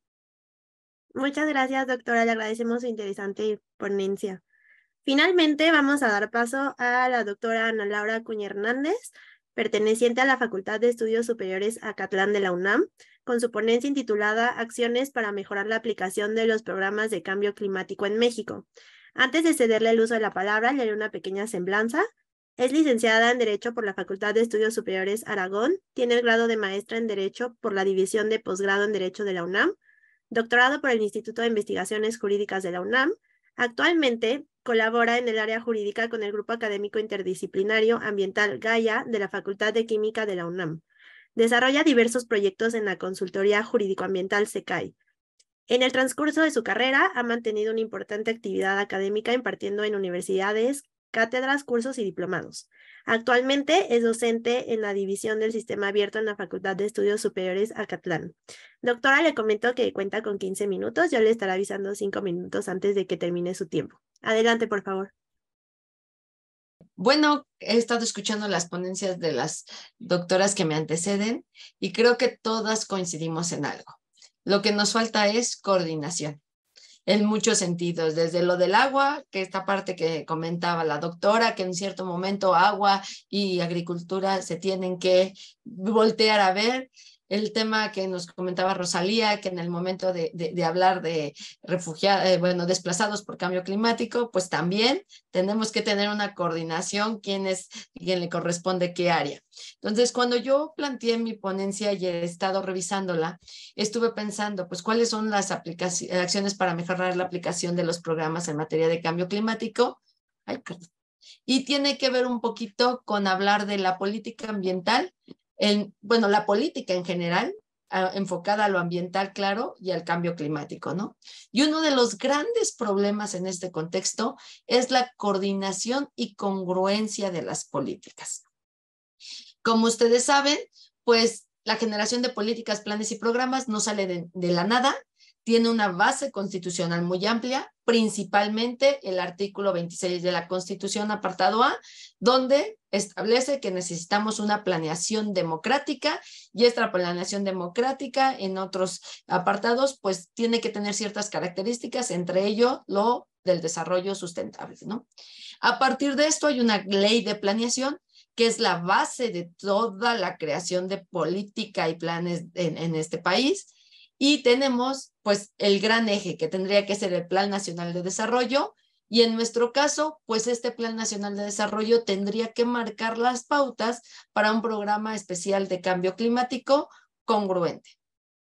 Muchas gracias, doctora. Le agradecemos su interesante ponencia. Finalmente, vamos a dar paso a la doctora Ana Laura Cuña Hernández, perteneciente a la Facultad de Estudios Superiores Acatlán de la UNAM, con su ponencia intitulada Acciones para mejorar la aplicación de los programas de cambio climático en México. Antes de cederle el uso de la palabra, le haré una pequeña semblanza. Es licenciada en Derecho por la Facultad de Estudios Superiores Aragón, tiene el grado de maestra en Derecho por la División de Posgrado en Derecho de la UNAM, doctorado por el Instituto de Investigaciones Jurídicas de la UNAM, Actualmente Colabora en el área jurídica con el Grupo Académico Interdisciplinario Ambiental Gaia de la Facultad de Química de la UNAM. Desarrolla diversos proyectos en la consultoría jurídico-ambiental SECAI. En el transcurso de su carrera ha mantenido una importante actividad académica impartiendo en universidades, cátedras, cursos y diplomados. Actualmente es docente en la División del Sistema Abierto en la Facultad de Estudios Superiores Acatlán. Doctora, le comento que cuenta con 15 minutos, yo le estaré avisando 5 minutos antes de que termine su tiempo. Adelante, por favor. Bueno, he estado escuchando las ponencias de las doctoras que me anteceden y creo que todas coincidimos en algo. Lo que nos falta es coordinación en muchos sentidos, desde lo del agua, que esta parte que comentaba la doctora, que en cierto momento agua y agricultura se tienen que voltear a ver, el tema que nos comentaba Rosalía, que en el momento de, hablar de refugiados, eh, bueno, desplazados por cambio climático, pues también tenemos que tener una coordinación, quién es, quién le corresponde qué área. Entonces, cuando yo planteé mi ponencia y he estado revisándola, estuve pensando, pues, cuáles son las acciones para mejorar la aplicación de los programas en materia de cambio climático. y tiene que ver un poquito con hablar de la política ambiental bueno, la política en general, ah, enfocada a lo ambiental, claro, y al cambio climático, ¿no? Y uno de los grandes problemas en este contexto es la coordinación y congruencia de las políticas. Como ustedes saben, pues la generación de políticas, planes y programas no sale de la nada, tiene una base constitucional muy amplia, principalmente el artículo 26 de la Constitución, apartado A, donde establece que necesitamos una planeación democrática y esta planeación democrática en otros apartados, pues tiene que tener ciertas características, entre ello lo del desarrollo sustentable. ¿no? A partir de esto hay una ley de planeación que es la base de toda la creación de política y planes en este país y tenemos pues el gran eje que tendría que ser el Plan Nacional de Desarrollo y en nuestro caso pues este Plan Nacional de Desarrollo tendría que marcar las pautas para un programa especial de cambio climático congruente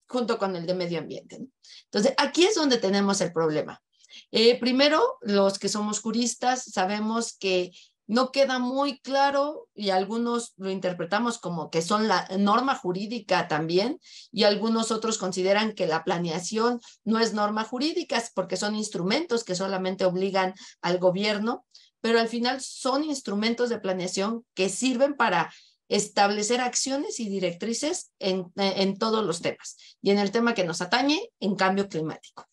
junto con el de medio ambiente. Entonces aquí es donde tenemos el problema. Eh, primero, los que somos juristas sabemos que no queda muy claro y algunos lo interpretamos como que son la norma jurídica también y algunos otros consideran que la planeación no es norma jurídica porque son instrumentos que solamente obligan al gobierno, pero al final son instrumentos de planeación que sirven para establecer acciones y directrices en, eh, en todos los temas y en el tema que nos atañe en cambio climático.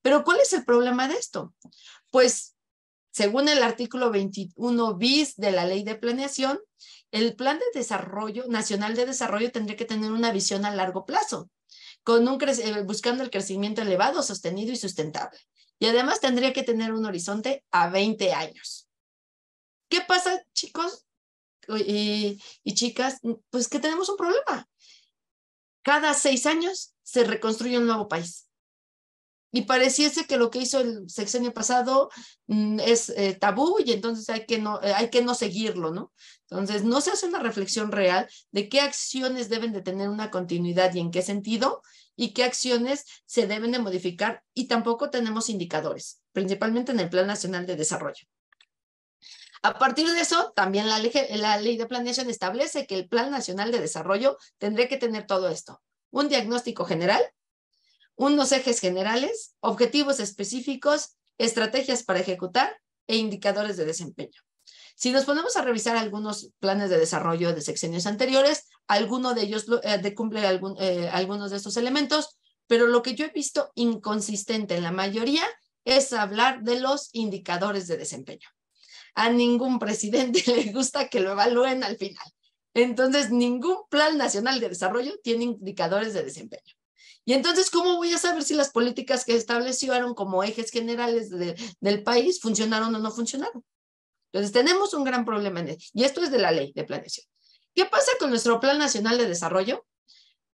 Pero ¿cuál es el problema de esto? Pues según el artículo 21 bis de la Ley de Planeación, el Plan de Desarrollo Nacional de Desarrollo tendría que tener una visión a largo plazo, con un eh, buscando el crecimiento elevado, sostenido y sustentable. Y además tendría que tener un horizonte a 20 años. ¿Qué pasa, chicos y chicas? Pues que tenemos un problema. Cada seis años se reconstruye un nuevo país y pareciese que lo que hizo el sexenio pasado mm, es eh, tabú y entonces hay que, no, hay que no seguirlo, ¿no? Entonces, no se hace una reflexión real de qué acciones deben de tener una continuidad y en qué sentido y qué acciones se deben de modificar y tampoco tenemos indicadores, principalmente en el Plan Nacional de Desarrollo. A partir de eso, también la ley, la ley de planeación establece que el Plan Nacional de Desarrollo tendría que tener todo esto. Un diagnóstico general, unos ejes generales, objetivos específicos, estrategias para ejecutar e indicadores de desempeño. Si nos ponemos a revisar algunos planes de desarrollo de sexenios anteriores, alguno de ellos eh, de cumple algún, eh, algunos de estos elementos, pero lo que yo he visto inconsistente en la mayoría es hablar de los indicadores de desempeño. A ningún presidente [LAUGHS] le gusta que lo evalúen al final. Entonces, ningún plan nacional de desarrollo tiene indicadores de desempeño. Y entonces, ¿cómo voy a saber si las políticas que establecieron como ejes generales del país funcionaron o no funcionaron? Entonces, tenemos un gran problema en Y esto es de la ley de planeación. ¿Qué pasa con nuestro Plan Nacional de Desarrollo?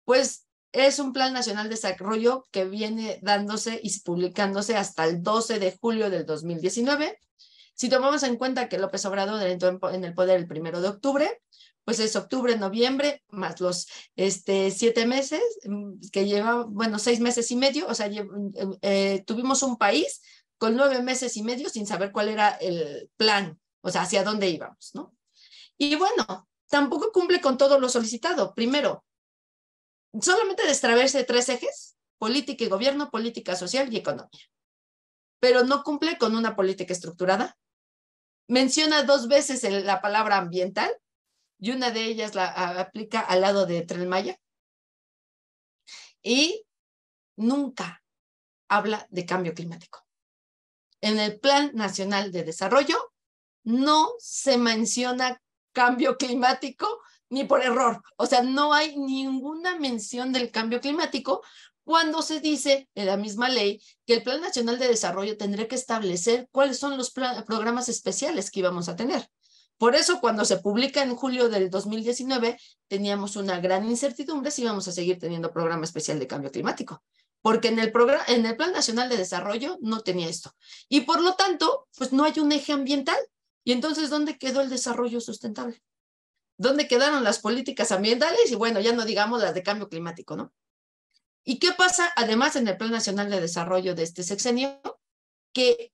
Pues es un Plan Nacional de Desarrollo que viene dándose y publicándose hasta el 12 de julio del 2019. Si tomamos en cuenta que López Obrador entró en el poder el 1 de octubre, pues es octubre, noviembre, más los este, siete meses mm, que lleva, bueno, seis meses y medio, o sea, mm, eh, tuvimos un país con nueve meses y medio sin saber cuál era el plan, o sea, hacia dónde íbamos, ¿no? Y bueno, tampoco cumple con todo lo solicitado. Primero, solamente destraverse tres ejes, política y gobierno, política social y economía. Pero no cumple con una política estructurada. Menciona dos veces la palabra ambiental y una de ellas la aplica al lado de Tren Y nunca habla de cambio climático. En el Plan Nacional de Desarrollo no se menciona cambio climático ni por error. O sea, no hay ninguna mención del cambio climático cuando se dice en la misma ley que el Plan Nacional de Desarrollo tendrá que establecer cuáles son los programas especiales que íbamos a tener. Por eso cuando se publica en julio del 2019 teníamos una gran incertidumbre si íbamos a seguir teniendo programa especial de cambio climático, porque en el, en el Plan Nacional de Desarrollo no tenía esto. Y por lo tanto, pues no hay un eje ambiental. Y entonces, ¿dónde quedó el desarrollo sustentable? ¿Dónde quedaron las políticas ambientales? Y bueno, ya no digamos las de cambio climático, ¿no? ¿Y qué pasa además en el Plan Nacional de Desarrollo de este sexenio? Que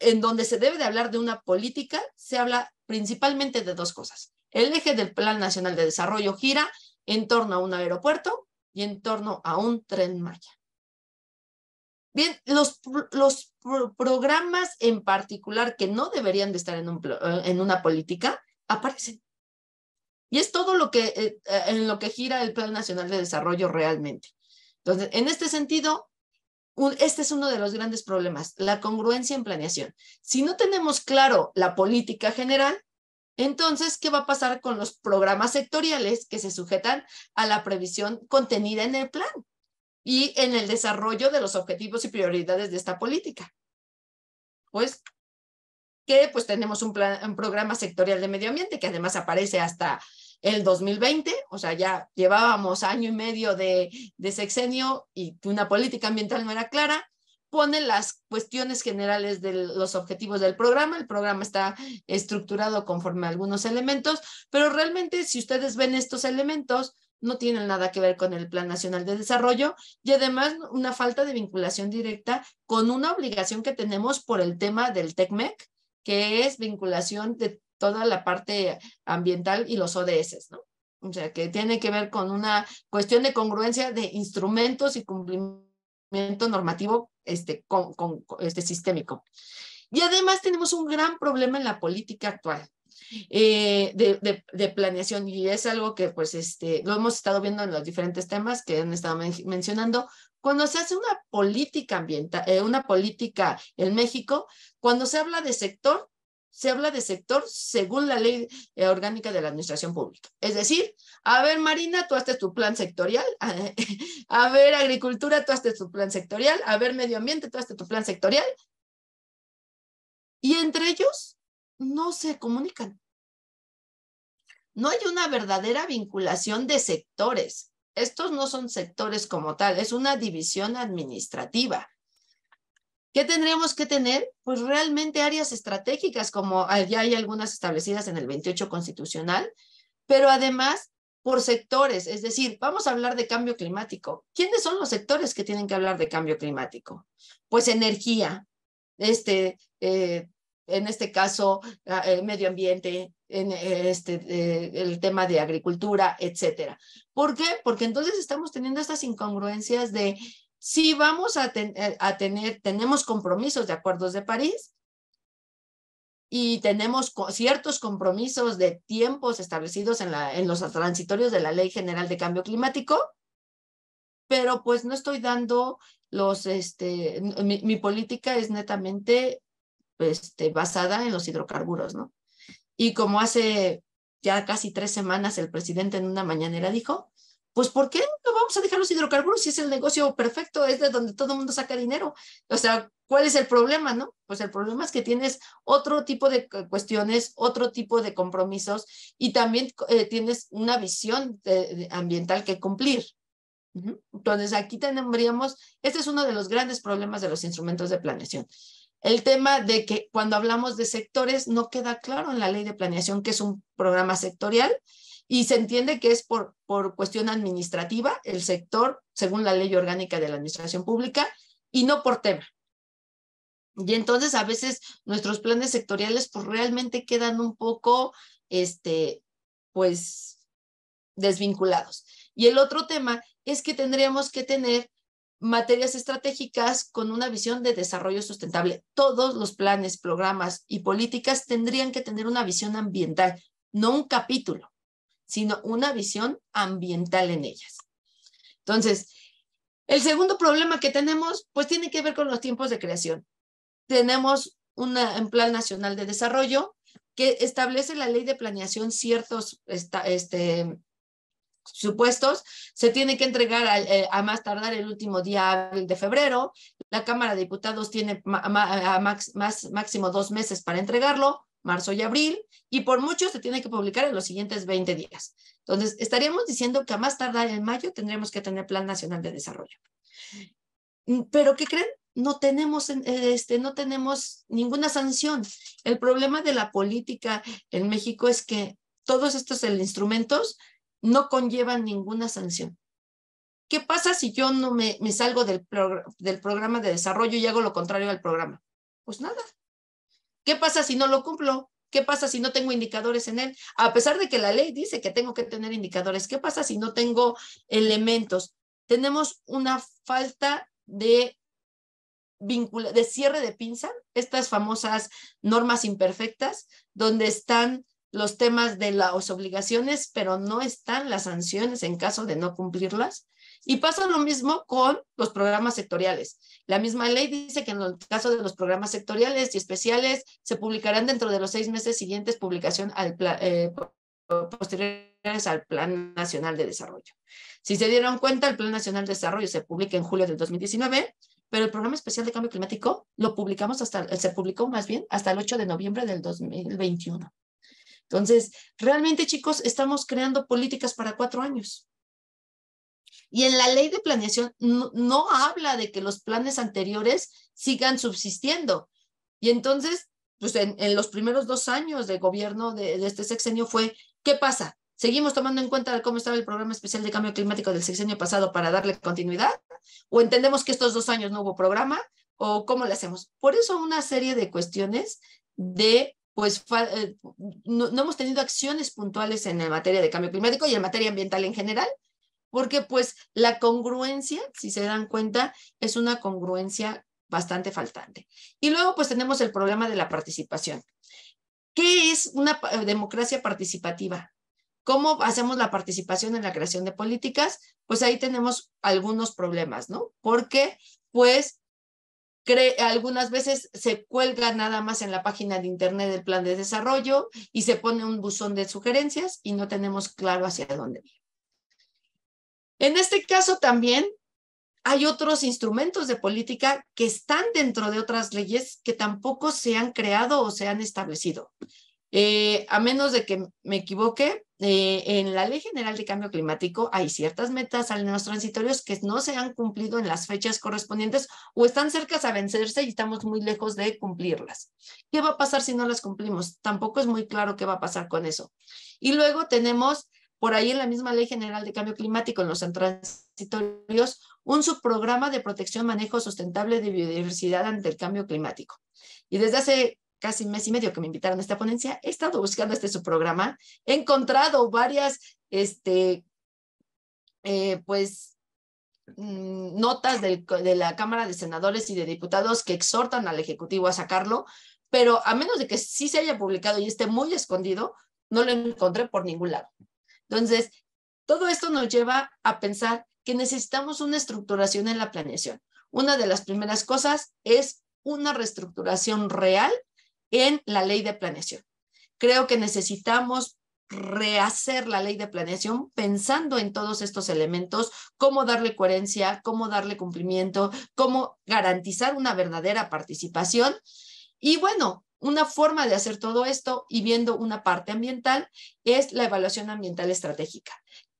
en donde se debe de hablar de una política, se habla principalmente de dos cosas. El eje del Plan Nacional de Desarrollo gira en torno a un aeropuerto y en torno a un tren Maya. Bien, los, programas en particular que no deberían de estar en, eh, una política aparecen. Y es todo lo que, eh, eh, en lo que gira el Plan Nacional de Desarrollo realmente. Entonces, en este sentido, este es uno de los grandes problemas, la congruencia en planeación. Si no tenemos claro la política general, entonces, ¿qué va a pasar con los programas sectoriales que se sujetan a la previsión contenida en el plan y en el desarrollo de los objetivos y prioridades de esta política? Pues que pues tenemos un, un programa sectorial de medio ambiente que además aparece hasta el 2020, o sea, ya llevábamos año y medio de, sexenio y una política ambiental no era clara, pone las cuestiones generales de los objetivos del programa. El programa está estructurado conforme a algunos elementos, pero realmente si ustedes ven estos elementos, no tienen nada que ver con el Plan Nacional de Desarrollo y además una falta de vinculación directa con una obligación que tenemos por el tema del TECMEC, que es vinculación de toda la parte ambiental y los ODS, ¿no? O sea, que tiene que ver con una cuestión de congruencia de instrumentos y cumplimiento normativo este, con, este sistémico. Y además tenemos un gran problema en la política actual. Eh, de, de, planeación y es algo que pues este lo hemos estado viendo en los diferentes temas que han estado mencionando cuando se hace una política ambiental eh, una política en México cuando se habla de sector se habla de sector según la ley eh, orgánica de la administración pública. Es decir, a ver, Marina, tú haces tu plan sectorial, [LAUGHS] a ver, agricultura, tú haces tu plan sectorial, a ver, medio ambiente, tú haces tu plan sectorial. Y entre ellos no se comunican. No hay una verdadera vinculación de sectores. Estos no son sectores como tal, es una división administrativa ¿Qué tendríamos que tener? Pues realmente áreas estratégicas, como ya hay algunas establecidas en el 28 constitucional, pero además por sectores, es decir, vamos a hablar de cambio climático. ¿Quiénes son los sectores que tienen que hablar de cambio climático? Pues energía, este, eh, en este caso, ah, el eh, medio ambiente, en este, eh, el tema de agricultura, etcétera. ¿Por qué? Porque entonces estamos teniendo estas incongruencias de si vamos eh, a, tener, tenemos compromisos de acuerdos de París y tenemos ciertos compromisos de tiempos establecidos en, los transitorios de la Ley General de Cambio Climático, pero pues no estoy dando los, este, mi, política es netamente este, basada en los hidrocarburos, ¿no? Y como hace ya casi tres semanas el presidente en una mañanera dijo, pues ¿por qué no vamos a dejar los hidrocarburos si es el negocio perfecto, es de donde todo el mundo saca dinero? O sea, ¿cuál es el problema, no? Pues el problema es que tienes otro tipo de cuestiones, otro tipo de compromisos y también eh, tienes una visión ambiental que cumplir. Entonces, aquí tendríamos, este es uno de los grandes problemas de los instrumentos de planeación. El tema de que cuando hablamos de sectores no queda claro en la ley de planeación que es un programa sectorial y se entiende que es por, por cuestión administrativa el sector, según la ley orgánica de la administración pública, y no por tema. Y entonces a veces nuestros planes sectoriales pues realmente quedan un poco, este, pues, desvinculados. Y el otro tema es que tendríamos que tener materias estratégicas con una visión de desarrollo sustentable. Todos los planes, programas y políticas tendrían que tener una visión ambiental, no un capítulo sino una visión ambiental en ellas. Entonces, el segundo problema que tenemos, pues tiene que ver con los tiempos de creación. Tenemos una, un Plan Nacional de Desarrollo que establece la ley de planeación ciertos este, supuestos, se tiene que entregar eh, a, más tardar el último día de febrero. La Cámara de Diputados tiene a más, máximo dos meses para entregarlo marzo y abril, y por mucho se tiene que publicar en los siguientes 20 días. Entonces, estaríamos diciendo que a más tardar en mayo tendremos que tener Plan Nacional de Desarrollo. Mm, pero, ¿qué creen? No tenemos, eh, este, no tenemos ninguna sanción. El problema de la política en México es que todos estos instrumentos no conllevan ninguna sanción. ¿Qué pasa si yo no me, salgo del, del programa de desarrollo y hago lo contrario al programa? Pues nada, ¿Qué pasa si no lo cumplo? ¿Qué pasa si no tengo indicadores en él? A pesar de que la ley dice que tengo que tener indicadores, ¿qué pasa si no tengo elementos? Tenemos una falta de de cierre de pinza, estas famosas normas imperfectas, donde están los temas de las obligaciones, pero no están las sanciones en caso de no cumplirlas. Y pasa lo mismo con los programas sectoriales. La misma ley dice que en el caso de los programas sectoriales y especiales se publicarán dentro de los seis meses siguientes publicación al eh, posteriores al Plan Nacional de Desarrollo. Si se dieron cuenta, el Plan Nacional de Desarrollo se publica en julio del 2019, pero el Programa Especial de Cambio Climático lo publicamos hasta, se publicó más bien hasta el 8 de noviembre del 2021. Entonces, realmente chicos, estamos creando políticas para cuatro años. Y en la ley de planeación no, habla de que los planes anteriores sigan subsistiendo. Y entonces, pues en, los primeros dos años de gobierno de, este sexenio fue, ¿qué pasa? ¿Seguimos tomando en cuenta cómo estaba el programa especial de cambio climático del sexenio pasado para darle continuidad? ¿O entendemos que estos dos años no hubo programa? ¿O cómo lo hacemos? Por eso una serie de cuestiones de, pues, eh, no, hemos tenido acciones puntuales en la materia de cambio climático y en materia ambiental en general, porque pues la congruencia, si se dan cuenta, es una congruencia bastante faltante. Y luego pues tenemos el problema de la participación. ¿Qué es una eh, democracia participativa? ¿Cómo hacemos la participación en la creación de políticas? Pues ahí tenemos algunos problemas, ¿no? Porque pues algunas veces se cuelga nada más en la página de internet del plan de desarrollo y se pone un buzón de sugerencias y no tenemos claro hacia dónde ir. En este caso también hay otros instrumentos de política que están dentro de otras leyes que tampoco se han creado o se han establecido. Eh, a menos de que me equivoque, eh, en la Ley General de Cambio Climático hay ciertas metas, al menos transitorios que no se han cumplido en las fechas correspondientes o están cercas a vencerse y estamos muy lejos de cumplirlas. ¿Qué va a pasar si no las cumplimos? Tampoco es muy claro qué va a pasar con eso. Y luego tenemos por ahí en la misma Ley General de Cambio Climático en los transitorios, un subprograma de protección, manejo sustentable de biodiversidad ante el cambio climático. Y desde hace casi un mes y medio que me invitaron a esta ponencia, he estado buscando este subprograma, he encontrado varias, este, eh, pues, mm, notas de la Cámara de Senadores y de Diputados que exhortan al Ejecutivo a sacarlo, pero a menos de que sí se haya publicado y esté muy escondido, no lo encontré por ningún lado. Entonces, todo esto nos lleva a pensar que necesitamos una estructuración en la planeación. Una de las primeras cosas es una reestructuración real en la ley de planeación. Creo que necesitamos rehacer la ley de planeación pensando en todos estos elementos, cómo darle coherencia, cómo darle cumplimiento, cómo garantizar una verdadera participación. Y bueno, una forma de hacer todo esto y viendo una parte ambiental es la evaluación ambiental estratégica,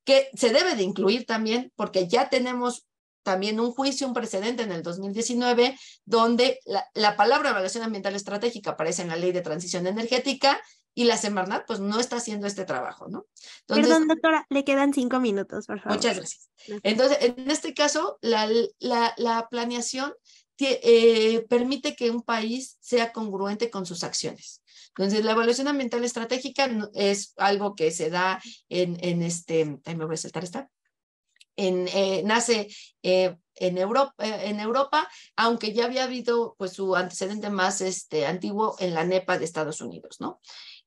que se debe de incluir también porque ya tenemos también un juicio, un precedente en el 2019, donde la, palabra evaluación ambiental estratégica aparece en la ley de transición energética y la Semarnat pues no está haciendo este trabajo, ¿no? Perdón, doctora, le quedan cinco minutos, por favor. Muchas gracias. Entonces, en este caso, la, la, la planeación eh, permite que un país sea congruente con sus acciones. Entonces, la evaluación ambiental estratégica es algo que se da en, en este, ahí me voy a saltar esta, en, eh, nace eh, en, Europa, en Europa, aunque ya había habido pues, su antecedente más este, antiguo en la NEPA de Estados Unidos, ¿no?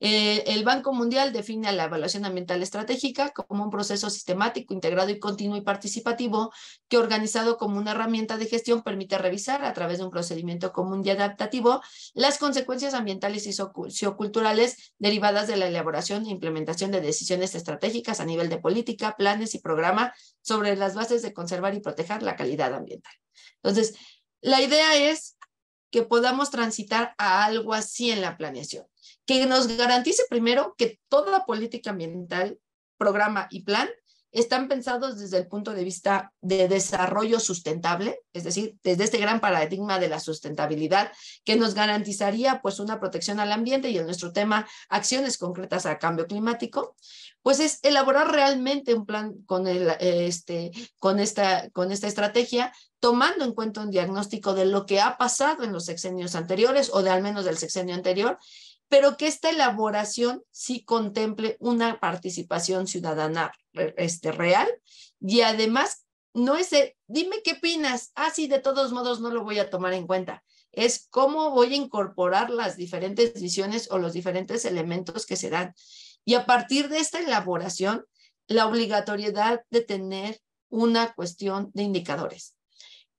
Eh, el Banco Mundial define a la evaluación ambiental estratégica como un proceso sistemático, integrado y continuo y participativo que organizado como una herramienta de gestión permite revisar a través de un procedimiento común y adaptativo las consecuencias ambientales y socioculturales derivadas de la elaboración e implementación de decisiones estratégicas a nivel de política, planes y programa sobre las bases de conservar y proteger la calidad ambiental. Entonces, la idea es que podamos transitar a algo así en la planeación que nos garantice primero que toda política ambiental, programa y plan están pensados desde el punto de vista de desarrollo sustentable, es decir, desde este gran paradigma de la sustentabilidad que nos garantizaría pues una protección al ambiente y en nuestro tema acciones concretas a cambio climático, pues es elaborar realmente un plan con, el, este, con, esta, con esta estrategia, tomando en cuenta un diagnóstico de lo que ha pasado en los sexenios anteriores o de al menos del sexenio anterior pero que esta elaboración sí contemple una participación ciudadana eh, este, real y además no es el, dime qué opinas, así ah, de todos modos no lo voy a tomar en cuenta, es cómo voy a incorporar las diferentes visiones o los diferentes elementos que se dan. Y a partir de esta elaboración, la obligatoriedad de tener una cuestión de indicadores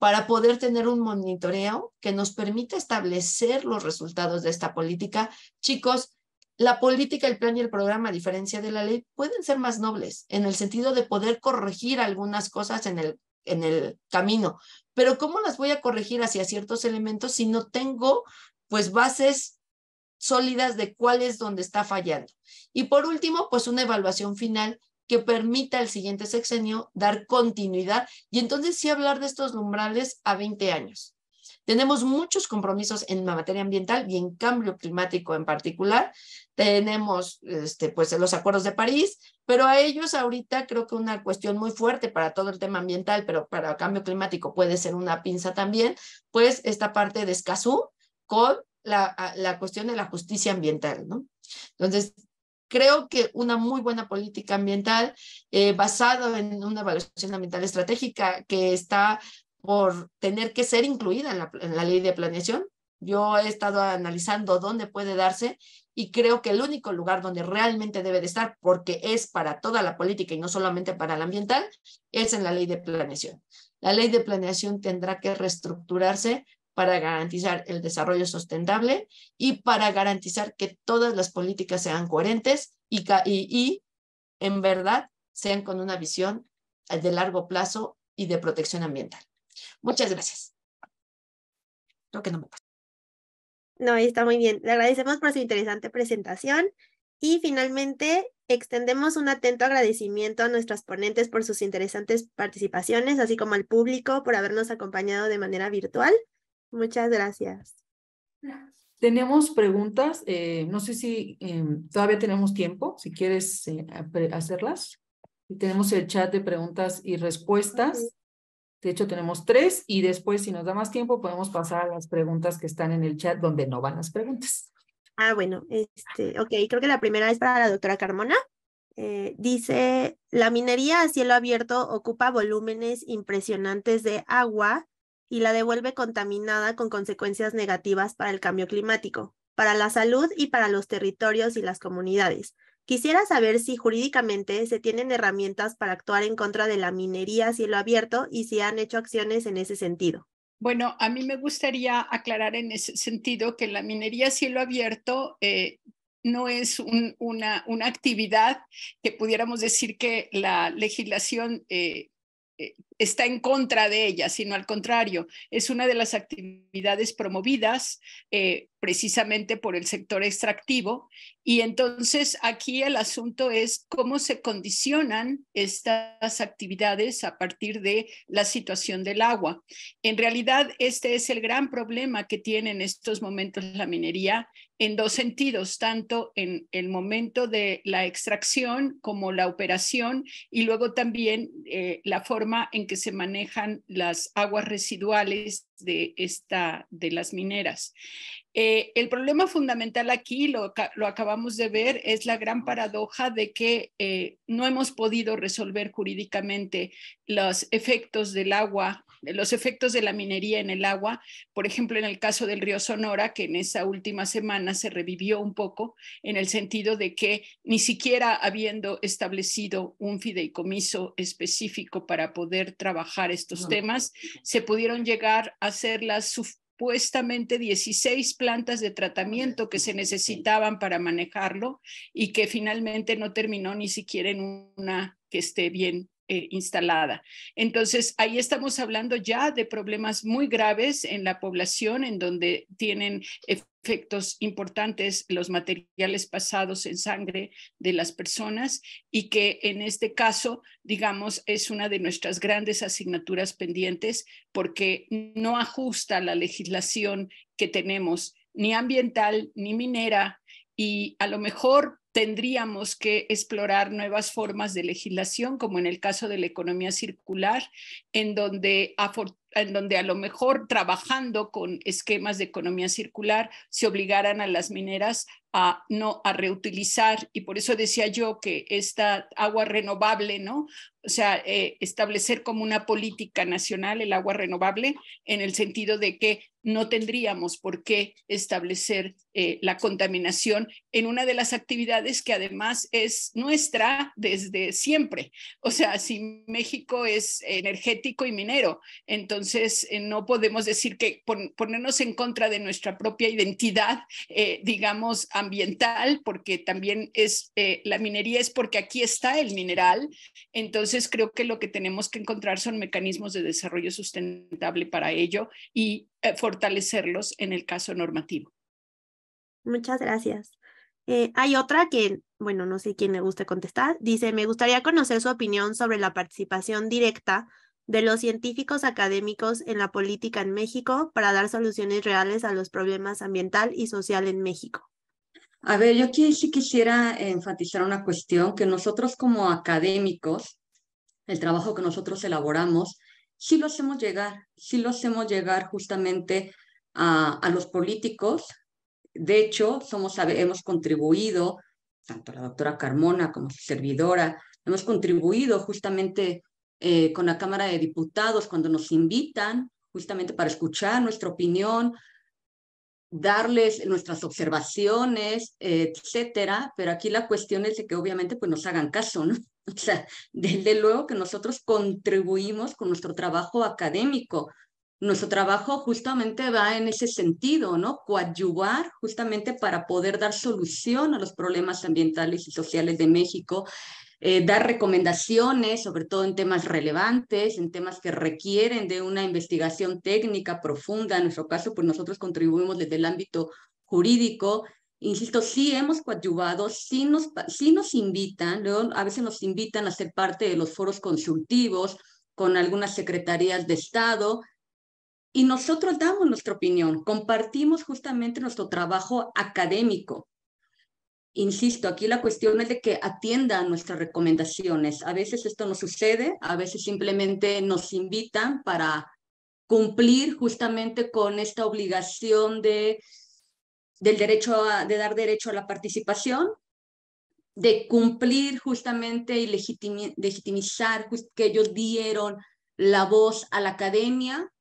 para poder tener un monitoreo que nos permita establecer los resultados de esta política. Chicos, la política, el plan y el programa, a diferencia de la ley, pueden ser más nobles en el sentido de poder corregir algunas cosas en el, en el camino. Pero ¿cómo las voy a corregir hacia ciertos elementos si no tengo pues bases sólidas de cuál es donde está fallando? Y por último, pues una evaluación final que permita al siguiente sexenio dar continuidad y entonces sí hablar de estos umbrales a 20 años. Tenemos muchos compromisos en la materia ambiental y en cambio climático en particular. Tenemos este, pues, los acuerdos de París, pero a ellos ahorita creo que una cuestión muy fuerte para todo el tema ambiental, pero para cambio climático puede ser una pinza también, pues esta parte de Escazú con la, la cuestión de la justicia ambiental. ¿no? Entonces, creo que una muy buena política ambiental eh, basada en una evaluación ambiental estratégica que está por tener que ser incluida en la, ley de planeación. Yo he estado analizando dónde puede darse y creo que el único lugar donde realmente debe de estar, porque es para toda la política y no solamente para la ambiental, es en la ley de planeación. La ley de planeación tendrá que reestructurarse para garantizar el desarrollo sustentable y para garantizar que todas las políticas sean coherentes y, en verdad sean con una visión eh, de largo plazo y de protección ambiental. Muchas gracias. no No, está muy bien. Le agradecemos por su interesante presentación y finalmente extendemos un atento agradecimiento a nuestras ponentes por sus interesantes participaciones, así como al público por habernos acompañado de manera virtual. Muchas gracias. Tenemos preguntas, eh, no sé si em, todavía tenemos tiempo, si quieres eh, hacerlas. tenemos el chat de preguntas y respuestas. De hecho, tenemos tres y después, si nos da más tiempo, podemos pasar a las preguntas que están en el chat donde no van las preguntas. Ah, bueno, este, ok, creo que la primera es para la doctora Carmona. Eh, dice, la minería a cielo abierto ocupa volúmenes impresionantes de agua y la devuelve contaminada con consecuencias negativas para el cambio climático, para la salud y para los territorios y las comunidades. Quisiera saber si jurídicamente se tienen herramientas para actuar en contra de la minería a cielo abierto y si han hecho acciones en ese sentido. Bueno, a mí me gustaría aclarar en ese sentido que la minería a cielo abierto eh, no es una, actividad que pudiéramos decir que la legislación eh, eh, está en contra de ella, sino al contrario, es una de las actividades promovidas eh, precisamente por el sector extractivo. Y entonces aquí el asunto es cómo se condicionan estas actividades a partir de la situación del agua. En realidad, este es el gran problema que tiene en estos momentos la minería en dos sentidos, tanto en el momento de la extracción como la operación y luego también eh, la forma en que se manejan las aguas residuales de, esta, de las mineras. Eh, el problema fundamental aquí, lo, acabamos de ver, es la gran paradoja de que eh, no hemos podido resolver jurídicamente los efectos del agua los efectos de la minería en el agua, por ejemplo, en el caso del río Sonora, que en esa última semana se revivió un poco en el sentido de que ni siquiera habiendo establecido un fideicomiso específico para poder trabajar estos temas, se pudieron llegar a hacer las supuestamente 16 plantas de tratamiento que se necesitaban para manejarlo y que finalmente no terminó ni siquiera en una que esté bien eh, instalada. Entonces, ahí estamos hablando ya de problemas muy graves en la población, en donde tienen efectos importantes los materiales pasados en sangre de las personas y que en este caso, digamos, es una de nuestras grandes asignaturas pendientes porque no ajusta la legislación que tenemos, ni ambiental, ni minera, y a lo mejor tendríamos que explorar nuevas formas de legislación, como en el caso de la economía circular, en donde, a, en donde a lo mejor trabajando con esquemas de economía circular se obligaran a las mineras a no a reutilizar y por eso decía yo que esta agua renovable, ¿no? O sea, eh, establecer como una política nacional el agua renovable en el sentido de que no tendríamos por qué establecer eh, la contaminación en una de las actividades que además es nuestra desde siempre. O sea, si México es energético y minero, entonces eh, no podemos decir que ponernos en contra de nuestra propia identidad, eh, digamos, ambiental, porque también es la minería es porque aquí está el mineral. Entonces creo que lo que tenemos que encontrar son mecanismos de desarrollo sustentable para ello y eh, fortalecerlos en el caso normativo. Muchas gracias. Eh, hay otra que, bueno, no sé quién le guste contestar. Dice, me gustaría conocer su opinión sobre la participación directa de los científicos académicos en la política en México para dar soluciones reales a los problemas ambiental y social en México. A ver, yo aquí sí quisiera enfatizar una cuestión que nosotros como académicos, el trabajo que nosotros elaboramos sí lo hacemos llegar, sí lo hacemos llegar justamente a, los políticos. De hecho, somos, hemos contribuido, tanto la doctora Carmona como su servidora, hemos contribuido justamente eh, con la Cámara de Diputados cuando nos invitan justamente para escuchar nuestra opinión, darles nuestras observaciones, eh, etcétera, pero aquí la cuestión es de que obviamente pues nos hagan caso, ¿no? [LAUGHS] O sea, desde luego que nosotros contribuimos con nuestro trabajo académico. Nuestro trabajo justamente va en ese sentido, ¿no? Coadyuvar justamente para poder dar solución a los problemas ambientales y sociales de México, eh, dar recomendaciones, sobre todo en temas relevantes, en temas que requieren de una investigación técnica profunda. En nuestro caso, pues nosotros contribuimos desde el ámbito jurídico, Insisto, sí hemos coadyuvado, sí nos, nos invitan, a veces nos invitan a ser parte de los foros consultivos con algunas secretarías de Estado, y nosotros damos nuestra opinión, compartimos justamente nuestro trabajo académico. Insisto, aquí la cuestión es de que atiendan nuestras recomendaciones. A veces esto no sucede, a veces simplemente nos invitan para cumplir justamente con esta obligación de del derecho a, de dar derecho a la participación, de cumplir justamente y legitimizar que ellos dieron la voz a la academia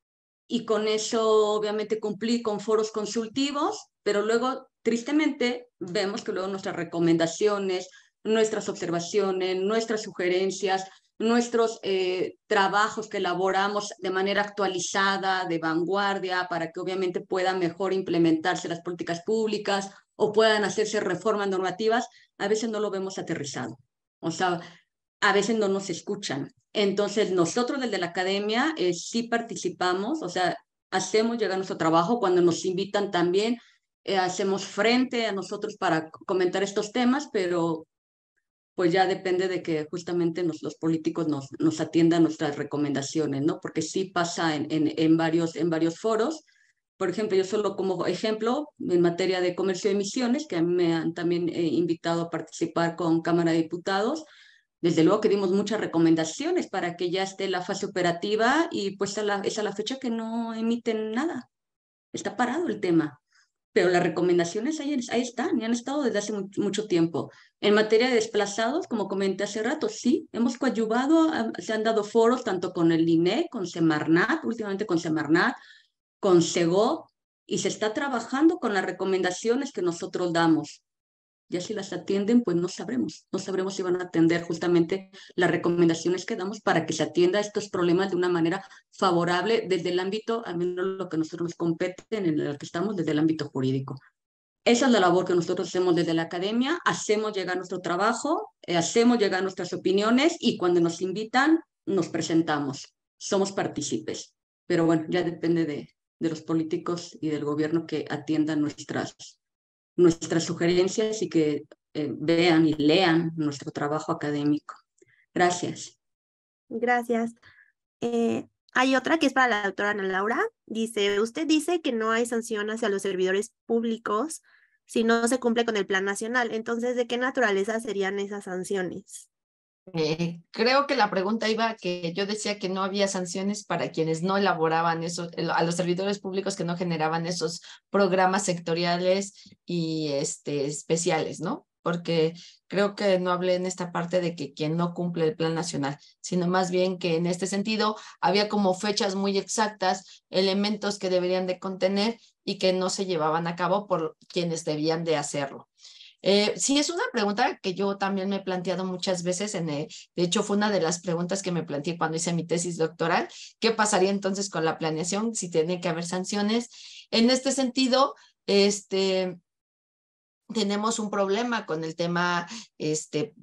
y con eso obviamente cumplir con foros consultivos, pero luego tristemente vemos que luego nuestras recomendaciones, nuestras observaciones, nuestras sugerencias, nuestros eh, trabajos que elaboramos de manera actualizada, de vanguardia, para que obviamente puedan mejor implementarse las políticas públicas o puedan hacerse reformas normativas, a veces no lo vemos aterrizado. O sea, a veces no nos escuchan. Entonces, nosotros desde la academia eh, sí participamos, o sea, hacemos llegar nuestro trabajo cuando nos invitan también, eh, hacemos frente a nosotros para comentar estos temas, pero pues ya depende de que justamente los políticos nos, atiendan nuestras recomendaciones, ¿no? Porque sí pasa en, varios, foros. Por ejemplo, yo solo como ejemplo, en materia de comercio de emisiones, que me han también eh, invitado a participar con Cámara de Diputados, desde luego que dimos muchas recomendaciones para que ya esté la fase operativa y pues es a la fecha que no emiten nada. Está parado el tema pero las recomendaciones ahí, están y han estado desde hace mucho tiempo. En materia de desplazados, como comenté hace rato, sí, hemos coadyuvado, se han dado foros tanto con el INE, con Semarnat, últimamente con Semarnat, con SEGO, y se está trabajando con las recomendaciones que nosotros damos. Ya si las atienden, pues no sabremos. No sabremos si van a atender justamente las recomendaciones que damos para que se atienda a estos problemas de una manera favorable desde el ámbito, al menos lo que nosotros nos en el que estamos, desde el ámbito jurídico. Esa es la labor que nosotros hacemos desde la academia, hacemos llegar nuestro trabajo, eh, hacemos llegar nuestras opiniones y cuando nos invitan nos presentamos, somos partícipes. Pero bueno, ya depende de, de los políticos y del gobierno que atiendan nuestras nuestras sugerencias y que eh, vean y lean nuestro trabajo académico. Gracias. Gracias. Eh, hay otra que es para la doctora Ana Laura. Dice, usted dice que no hay sanción hacia los servidores públicos si no se cumple con el plan nacional. Entonces, ¿de qué naturaleza serían esas sanciones? Eh, creo que la pregunta iba que yo decía que no había sanciones para quienes no elaboraban eso, a los servidores públicos que no generaban esos programas sectoriales y este, especiales, ¿no? Porque creo que no hablé en esta parte de que quien no cumple el plan nacional, sino más bien que en este sentido había como fechas muy exactas, elementos que deberían de contener y que no se llevaban a cabo por quienes debían de hacerlo. Eh, sí, es una pregunta que yo también me he planteado muchas veces. En, de hecho, fue una de las preguntas que me planteé cuando hice mi tesis doctoral. ¿Qué pasaría entonces con la planeación si tiene que haber sanciones? En este sentido, este, tenemos un problema con el tema este,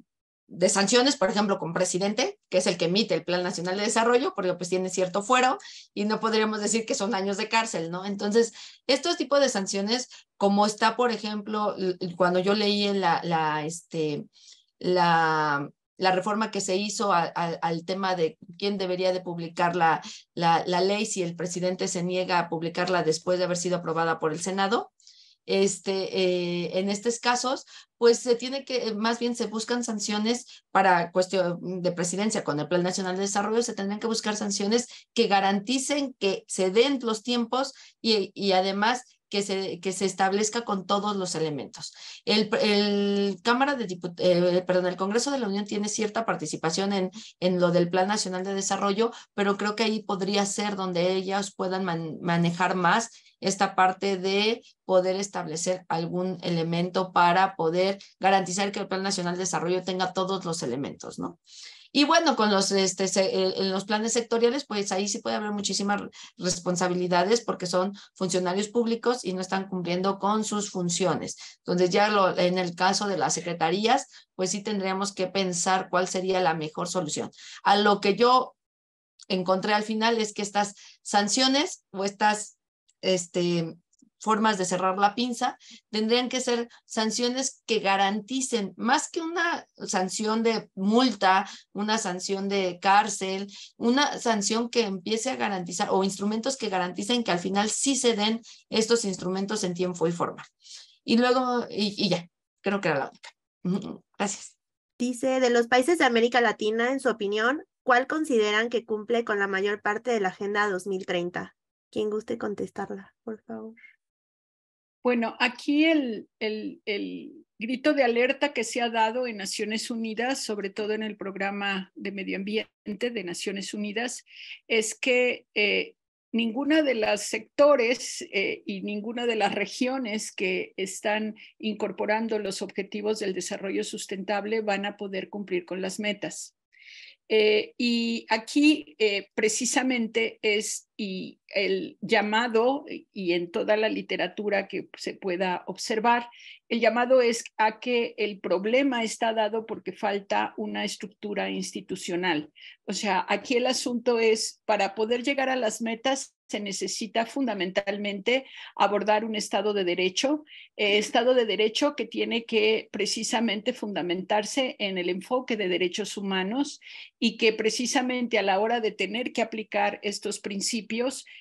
de sanciones, por ejemplo, con presidente, que es el que emite el Plan Nacional de Desarrollo, porque pues tiene cierto fuero y no podríamos decir que son años de cárcel, ¿no? Entonces, estos tipos de sanciones, como está, por ejemplo, cuando yo leí la, la, este, la, la reforma que se hizo al tema de quién debería de publicar la, la ley si el presidente se niega a publicarla después de haber sido aprobada por el Senado, este, eh, en estos casos, pues se tiene que, eh, más bien se buscan sanciones para cuestión mm, de presidencia con el Plan Nacional de Desarrollo, se tendrían que buscar sanciones que garanticen que se den los tiempos y, además que se, que se establezca con todos los elementos. El, Cámara eh, perdón, el Congreso de la Unión tiene cierta participación en, en lo del Plan Nacional de Desarrollo, pero creo que ahí podría ser donde ellas puedan manejar más esta parte de poder establecer algún elemento para poder garantizar que el Plan Nacional de Desarrollo tenga todos los elementos, ¿no? Y bueno, con los, este, eh, en los planes sectoriales, pues ahí sí puede haber muchísimas responsabilidades porque son funcionarios públicos y no están cumpliendo con sus funciones. Entonces, ya lo, en el caso de las secretarías, pues sí tendríamos que pensar cuál sería la mejor solución. A lo que yo encontré al final es que estas sanciones o estas este, formas de cerrar la pinza, tendrían que ser sanciones que garanticen más que una sanción de multa, una sanción de cárcel, una sanción que empiece a garantizar o instrumentos que garanticen que al final sí se den estos instrumentos en tiempo y forma. Y luego, y, y ya, creo que era la única. Gracias. Dice, de los países de América Latina, en su opinión, ¿cuál consideran que cumple con la mayor parte de la Agenda 2030? Quien guste contestarla, por favor. Bueno, aquí el, grito de alerta que se ha dado en Naciones Unidas, sobre todo en el programa de medio ambiente de Naciones Unidas, es que eh, ninguna de los sectores eh, y ninguna de las regiones que están incorporando los objetivos del desarrollo sustentable van a poder cumplir con las metas. Eh, y aquí precisamente es y el llamado, eh, y en toda la literatura que se pueda observar, el llamado es a que el problema está dado porque falta una estructura institucional. O sea, aquí el asunto es, para poder llegar a las metas, se necesita fundamentalmente abordar un Estado de Derecho, eh, Estado de Derecho que tiene que precisamente fundamentarse en el enfoque de derechos humanos y que precisamente a la hora de tener que aplicar estos principios,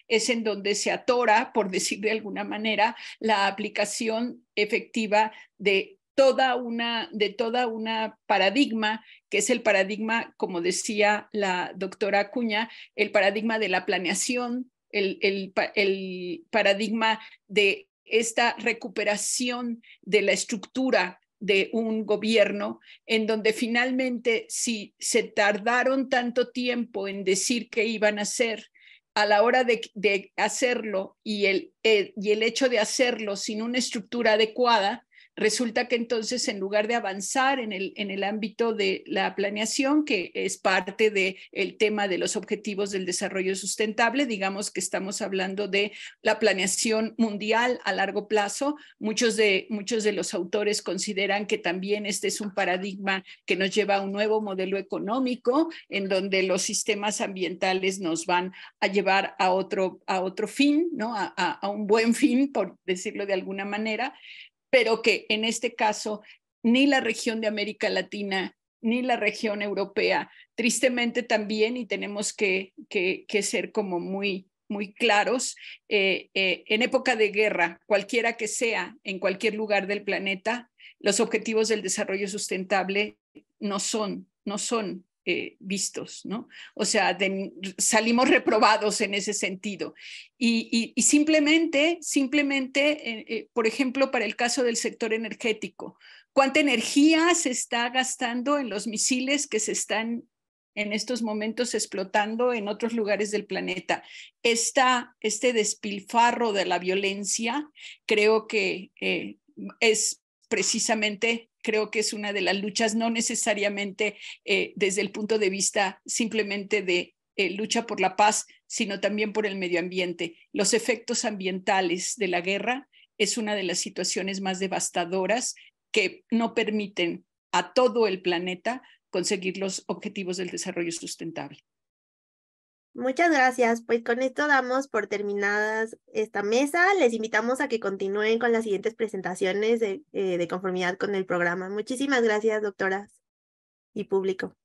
es en donde se atora, por decir de alguna manera, la aplicación efectiva de toda una, de toda una paradigma, que es el paradigma, como decía la doctora Acuña, el paradigma de la planeación, el, el paradigma de esta recuperación de la estructura de un gobierno en donde finalmente si se tardaron tanto tiempo en decir qué iban a hacer, a la hora de, hacerlo y eh, y el hecho de hacerlo sin una estructura adecuada Resulta que entonces, en lugar de avanzar en el, en el ámbito de la planeación, que es parte del tema de los objetivos del desarrollo sustentable, digamos que estamos hablando de la planeación mundial a largo plazo, muchos de, muchos de los autores consideran que también este es un paradigma que nos lleva a un nuevo modelo económico en donde los sistemas ambientales nos van a llevar a otro, a otro fin, ¿no? a un buen fin, por decirlo de alguna manera pero que en este caso ni la región de América Latina ni la región europea, tristemente también, y tenemos que, ser como muy, muy claros, eh, eh, en época de guerra, cualquiera que sea, en cualquier lugar del planeta, los objetivos del desarrollo sustentable no son, no son eh, vistos, ¿no? O sea, salimos reprobados en ese sentido. Y, simplemente, simplemente, eh, eh, por ejemplo, para el caso del sector energético, ¿cuánta energía se está gastando en los misiles que se están en estos momentos explotando en otros lugares del planeta. Esta, este despilfarro de la violencia creo que es precisamente creo que es una de las luchas, no necesariamente eh, desde el punto de vista simplemente de eh, lucha por la paz, sino también por el medio ambiente. Los efectos ambientales de la guerra es una de las situaciones más devastadoras que no permiten a todo el planeta conseguir los objetivos del desarrollo sustentable. Muchas gracias. Pues con esto damos por terminadas esta mesa. Les invitamos a que continúen con las siguientes presentaciones de, eh, de conformidad con el programa. Muchísimas gracias, doctoras y público.